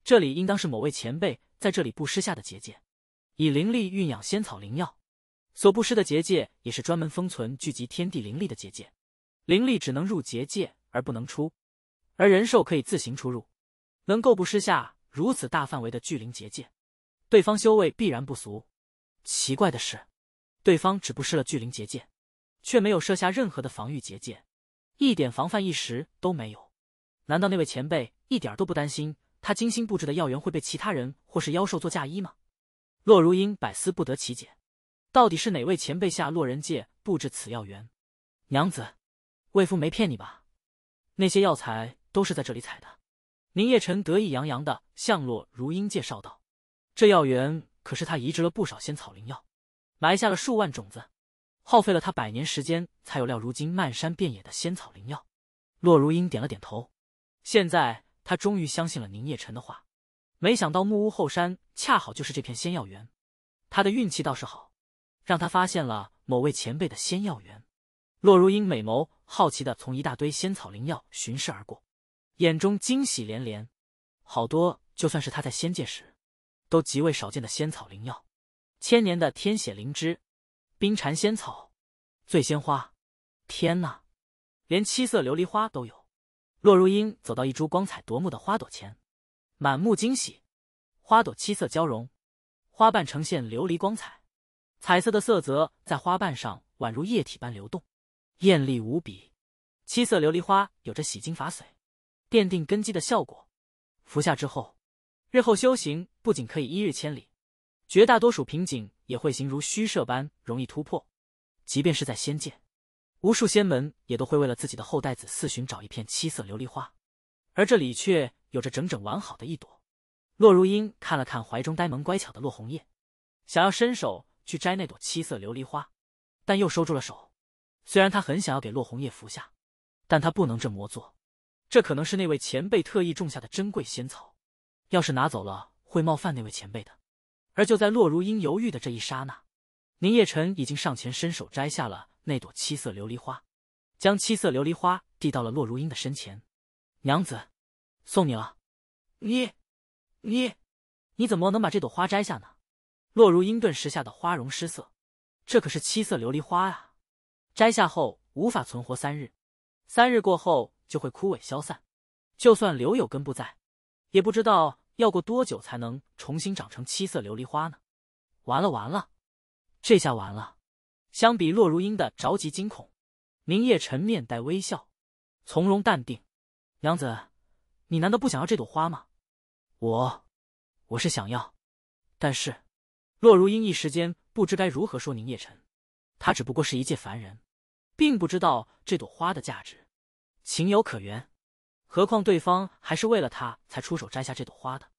这里应当是某位前辈在这里布施下的结界。以灵力蕴养仙草灵药，所布施的结界也是专门封存聚集天地灵力的结界，灵力只能入结界而不能出，而人兽可以自行出入。能够布施下如此大范围的巨灵结界，对方修为必然不俗。奇怪的是，对方只布施了巨灵结界，却没有设下任何的防御结界，一点防范意识都没有。难道那位前辈一点儿都不担心他精心布置的药园会被其他人或是妖兽做嫁衣吗？洛如英百思不得其解，到底是哪位前辈下落人界布置此药园？娘子，为夫没骗你吧？那些药材都是在这里采的。宁夜晨得意洋洋的向洛如英介绍道：“这药园可是他移植了不少仙草灵药，埋下了数万种子，耗费了他百年时间，才有料如今漫山遍野的仙草灵药。”洛如英点了点头。现在他终于相信了宁夜晨的话，没想到木屋后山恰好就是这片仙药园，他的运气倒是好，让他发现了某位前辈的仙药园。洛如英美眸好奇的从一大堆仙草灵药巡视而过，眼中惊喜连连。好多就算是他在仙界时，都极为少见的仙草灵药，千年的天血灵芝、冰蝉仙草、醉仙花，天呐，连七色琉璃花都有。落如英走到一株光彩夺目的花朵前，满目惊喜。花朵七色交融，花瓣呈现琉璃光彩，彩色的色泽在花瓣上宛如液体般流动，艳丽无比。七色琉璃花有着洗精法髓、奠定根基的效果。服下之后，日后修行不仅可以一日千里，绝大多数瓶颈也会形如虚设般容易突破，即便是在仙界。无数仙门也都会为了自己的后代子嗣寻找一片七色琉璃花，而这里却有着整整完好的一朵。洛如英看了看怀中呆萌乖巧的洛红叶，想要伸手去摘那朵七色琉璃花，但又收住了手。虽然他很想要给洛红叶服下，但他不能这么做。这可能是那位前辈特意种下的珍贵仙草，要是拿走了会冒犯那位前辈的。而就在洛如英犹豫的这一刹那。宁夜晨已经上前伸手摘下了那朵七色琉璃花，将七色琉璃花递到了洛如英的身前：“娘子，送你了。”“你，你，你怎么能把这朵花摘下呢？”洛如英顿时吓得花容失色：“这可是七色琉璃花啊！摘下后无法存活三日，三日过后就会枯萎消散。就算留有根部在，也不知道要过多久才能重新长成七色琉璃花呢。”“完了，完了！”这下完了。相比洛如英的着急惊恐，宁夜晨面带微笑，从容淡定。娘子，你难道不想要这朵花吗？我，我是想要。但是，洛如英一时间不知该如何说宁夜晨。他只不过是一介凡人，并不知道这朵花的价值，情有可原。何况对方还是为了他才出手摘下这朵花的，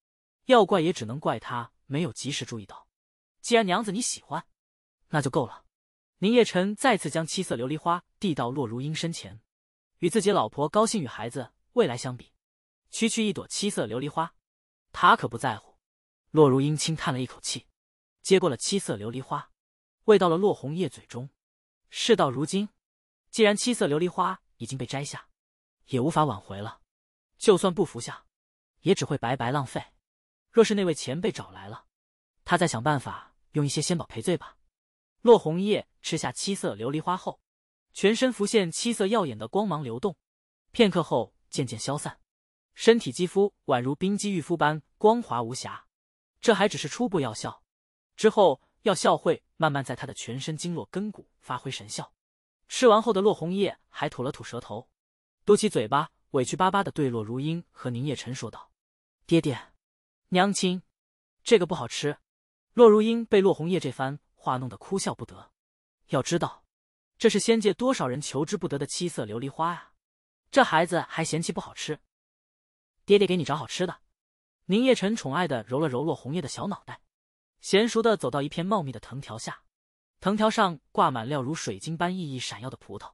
要怪也只能怪他没有及时注意到。既然娘子你喜欢。那就够了，宁夜晨再次将七色琉璃花递到洛如英身前，与自己老婆、高兴与孩子未来相比，区区一朵七色琉璃花，他可不在乎。洛如英轻叹了一口气，接过了七色琉璃花，喂到了洛红叶嘴中。事到如今，既然七色琉璃花已经被摘下，也无法挽回了。就算不服下，也只会白白浪费。若是那位前辈找来了，他再想办法用一些仙宝赔罪吧。落红叶吃下七色琉璃花后，全身浮现七色耀眼的光芒流动，片刻后渐渐消散，身体肌肤宛如冰肌玉肤般光滑无瑕。这还只是初步药效，之后药效会慢慢在他的全身经络根骨发挥神效。吃完后的落红叶还吐了吐舌头，嘟起嘴巴，委屈巴巴的对落如英和宁夜晨说道：“爹爹，娘亲，这个不好吃。”落如英被落红叶这番。话弄得哭笑不得。要知道，这是仙界多少人求之不得的七色琉璃花啊！这孩子还嫌弃不好吃，爹爹给你找好吃的。宁夜晨宠爱的揉了揉落红叶的小脑袋，娴熟的走到一片茂密的藤条下，藤条上挂满料如水晶般熠熠闪耀的葡萄，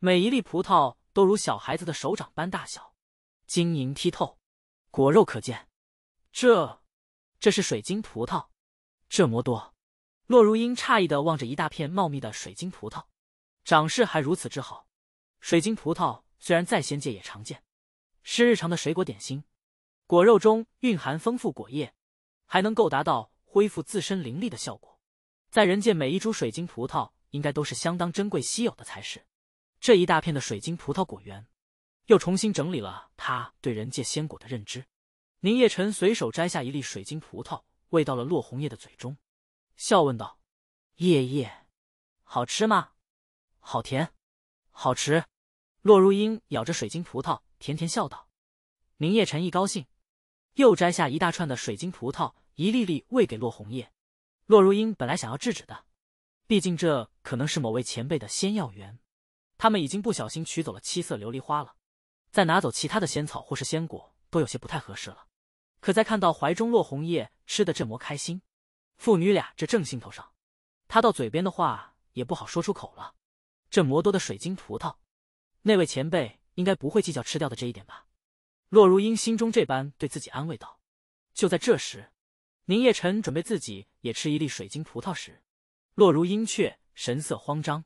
每一粒葡萄都如小孩子的手掌般大小，晶莹剔透，果肉可见。这，这是水晶葡萄。这么多。洛如英诧异的望着一大片茂密的水晶葡萄，长势还如此之好。水晶葡萄虽然在仙界也常见，是日常的水果点心，果肉中蕴含丰富果液，还能够达到恢复自身灵力的效果。在人界每一株水晶葡萄应该都是相当珍贵稀有的才是。这一大片的水晶葡萄果园，又重新整理了他对人界仙果的认知。宁夜晨随手摘下一粒水晶葡萄，喂到了洛红叶的嘴中。笑问道：“叶叶，好吃吗？好甜，好吃。”洛如英咬着水晶葡萄，甜甜笑道。明夜晨一高兴，又摘下一大串的水晶葡萄，一粒粒喂给洛红叶。洛如英本来想要制止的，毕竟这可能是某位前辈的仙药园，他们已经不小心取走了七色琉璃花了，再拿走其他的仙草或是仙果都有些不太合适了。可在看到怀中洛红叶吃的这么开心。父女俩这正兴头上，他到嘴边的话也不好说出口了。这魔多的水晶葡萄，那位前辈应该不会计较吃掉的这一点吧？洛如英心中这般对自己安慰道。就在这时，宁夜晨准备自己也吃一粒水晶葡萄时，洛如英却神色慌张，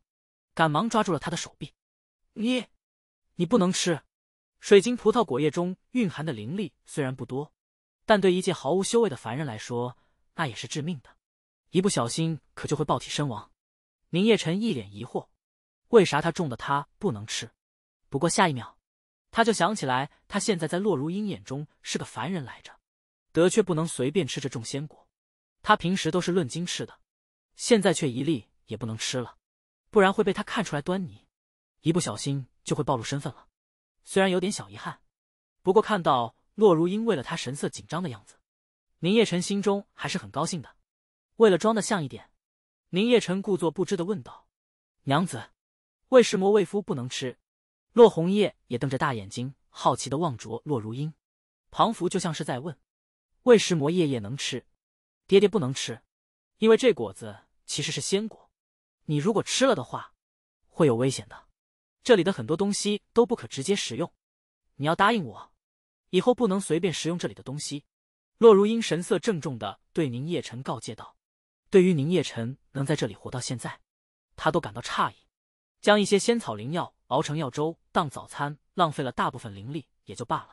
赶忙抓住了他的手臂：“你，你不能吃！水晶葡萄果叶中蕴含的灵力虽然不多，但对一介毫无修为的凡人来说。”那也是致命的，一不小心可就会爆体身亡。宁夜晨一脸疑惑，为啥他种的他不能吃？不过下一秒，他就想起来，他现在在洛如英眼中是个凡人来着，德却不能随便吃这种仙果。他平时都是论斤吃的，现在却一粒也不能吃了，不然会被他看出来端倪，一不小心就会暴露身份了。虽然有点小遗憾，不过看到洛如英为了他神色紧张的样子。宁夜晨心中还是很高兴的，为了装的像一点，宁夜晨故作不知的问道：“娘子，为食魔魏夫不能吃。”洛红叶也瞪着大眼睛，好奇的望着洛如英。庞福就像是在问：“为食魔夜夜能吃，爹爹不能吃，因为这果子其实是仙果，你如果吃了的话，会有危险的。这里的很多东西都不可直接食用，你要答应我，以后不能随便食用这里的东西。”洛如英神色郑重的对宁夜晨告诫道：“对于宁夜晨能在这里活到现在，他都感到诧异。将一些仙草灵药熬成药粥当早餐，浪费了大部分灵力也就罢了；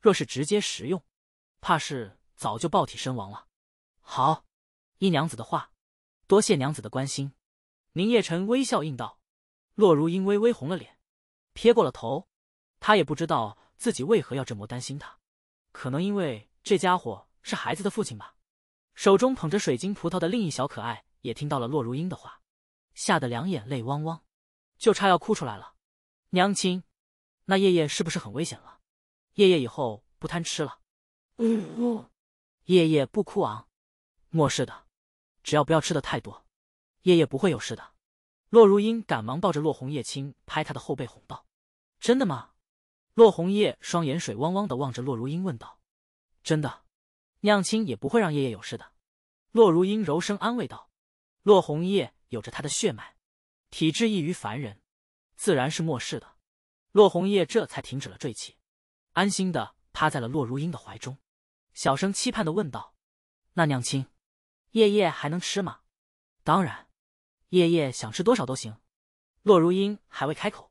若是直接食用，怕是早就爆体身亡了。”好，依娘子的话，多谢娘子的关心。”宁夜晨微笑应道。洛如英微微红了脸，撇过了头。他也不知道自己为何要这么担心他，可能因为……这家伙是孩子的父亲吧？手中捧着水晶葡萄的另一小可爱也听到了洛如英的话，吓得两眼泪汪汪，就差要哭出来了。娘亲，那夜夜是不是很危险了？夜夜以后不贪吃了，呜呜，夜夜不哭啊！莫事的，只要不要吃的太多，夜夜不会有事的。洛如英赶忙抱着洛红叶青拍他的后背哄道：“真的吗？”洛红叶双眼水汪汪的望着洛如英问道。真的，娘亲也不会让夜夜有事的。洛如英柔声安慰道：“洛红叶有着他的血脉，体质异于凡人，自然是末世的。”洛红叶这才停止了坠泣，安心的趴在了洛如英的怀中，小声期盼的问道：“那娘亲，夜夜还能吃吗？”“当然，夜夜想吃多少都行。”洛如英还未开口，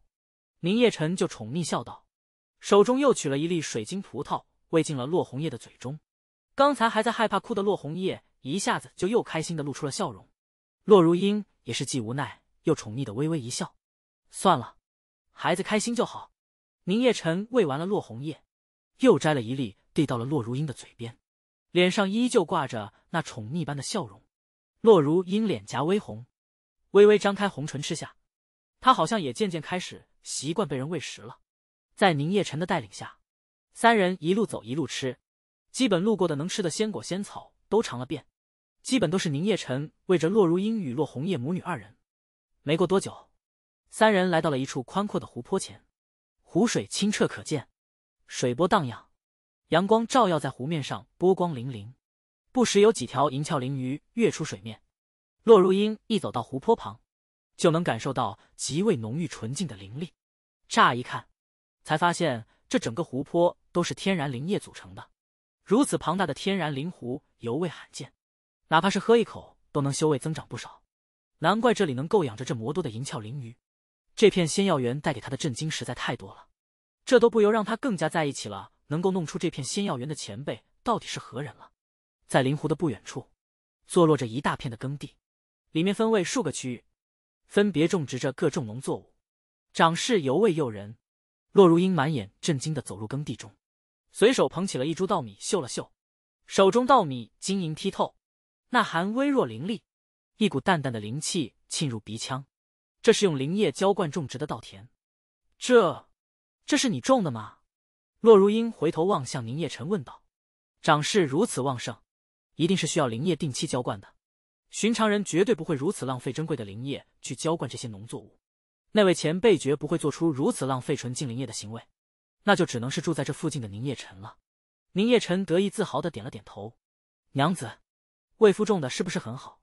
宁夜晨就宠溺笑道，手中又取了一粒水晶葡萄。喂进了洛红叶的嘴中，刚才还在害怕哭的洛红叶一下子就又开心的露出了笑容。洛如英也是既无奈又宠溺的微微一笑，算了，孩子开心就好。宁夜晨喂完了洛红叶，又摘了一粒递到了洛如英的嘴边，脸上依旧挂着那宠溺般的笑容。洛如英脸颊微红，微微张开红唇吃下，她好像也渐渐开始习惯被人喂食了。在宁夜晨的带领下。三人一路走一路吃，基本路过的能吃的鲜果、鲜草都尝了遍，基本都是宁夜晨喂着洛如英、与洛红叶母女二人。没过多久，三人来到了一处宽阔的湖泊前，湖水清澈可见，水波荡漾，阳光照耀在湖面上，波光粼粼。不时有几条银翘鳞鱼跃出水面。洛如英一走到湖泊旁，就能感受到极为浓郁纯净的灵力。乍一看，才发现这整个湖泊。都是天然灵液组成的，如此庞大的天然灵湖尤为罕见，哪怕是喝一口都能修为增长不少，难怪这里能够养着这魔多的银翘灵鱼。这片仙药园带给他的震惊实在太多了，这都不由让他更加在意起了能够弄出这片仙药园的前辈到底是何人了。在灵湖的不远处，坐落着一大片的耕地，里面分为数个区域，分别种植着各种农作物，长势尤为诱人。洛如英满眼震惊的走入耕地中。随手捧起了一株稻米，嗅了嗅，手中稻米晶莹剔透，那含微弱灵力，一股淡淡的灵气沁入鼻腔。这是用灵液浇灌种植的稻田，这，这是你种的吗？洛如英回头望向宁夜辰问道。长势如此旺盛，一定是需要灵液定期浇灌的。寻常人绝对不会如此浪费珍贵的灵液去浇灌这些农作物，那位前辈绝不会做出如此浪费纯净灵液的行为。那就只能是住在这附近的宁夜晨了。宁夜晨得意自豪的点了点头。娘子，魏夫种的是不是很好？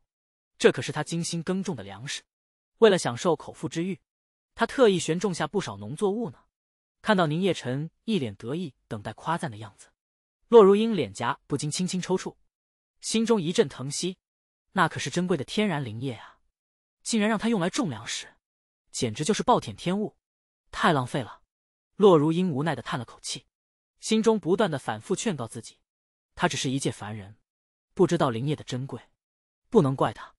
这可是他精心耕种的粮食。为了享受口腹之欲，他特意选种下不少农作物呢。看到宁夜晨一脸得意、等待夸赞的样子，洛如英脸颊不禁轻轻抽搐，心中一阵疼惜。那可是珍贵的天然灵液啊，竟然让他用来种粮食，简直就是暴殄天物，太浪费了。洛如英无奈的叹了口气，心中不断的反复劝告自己：，他只是一介凡人，不知道灵液的珍贵，不能怪他。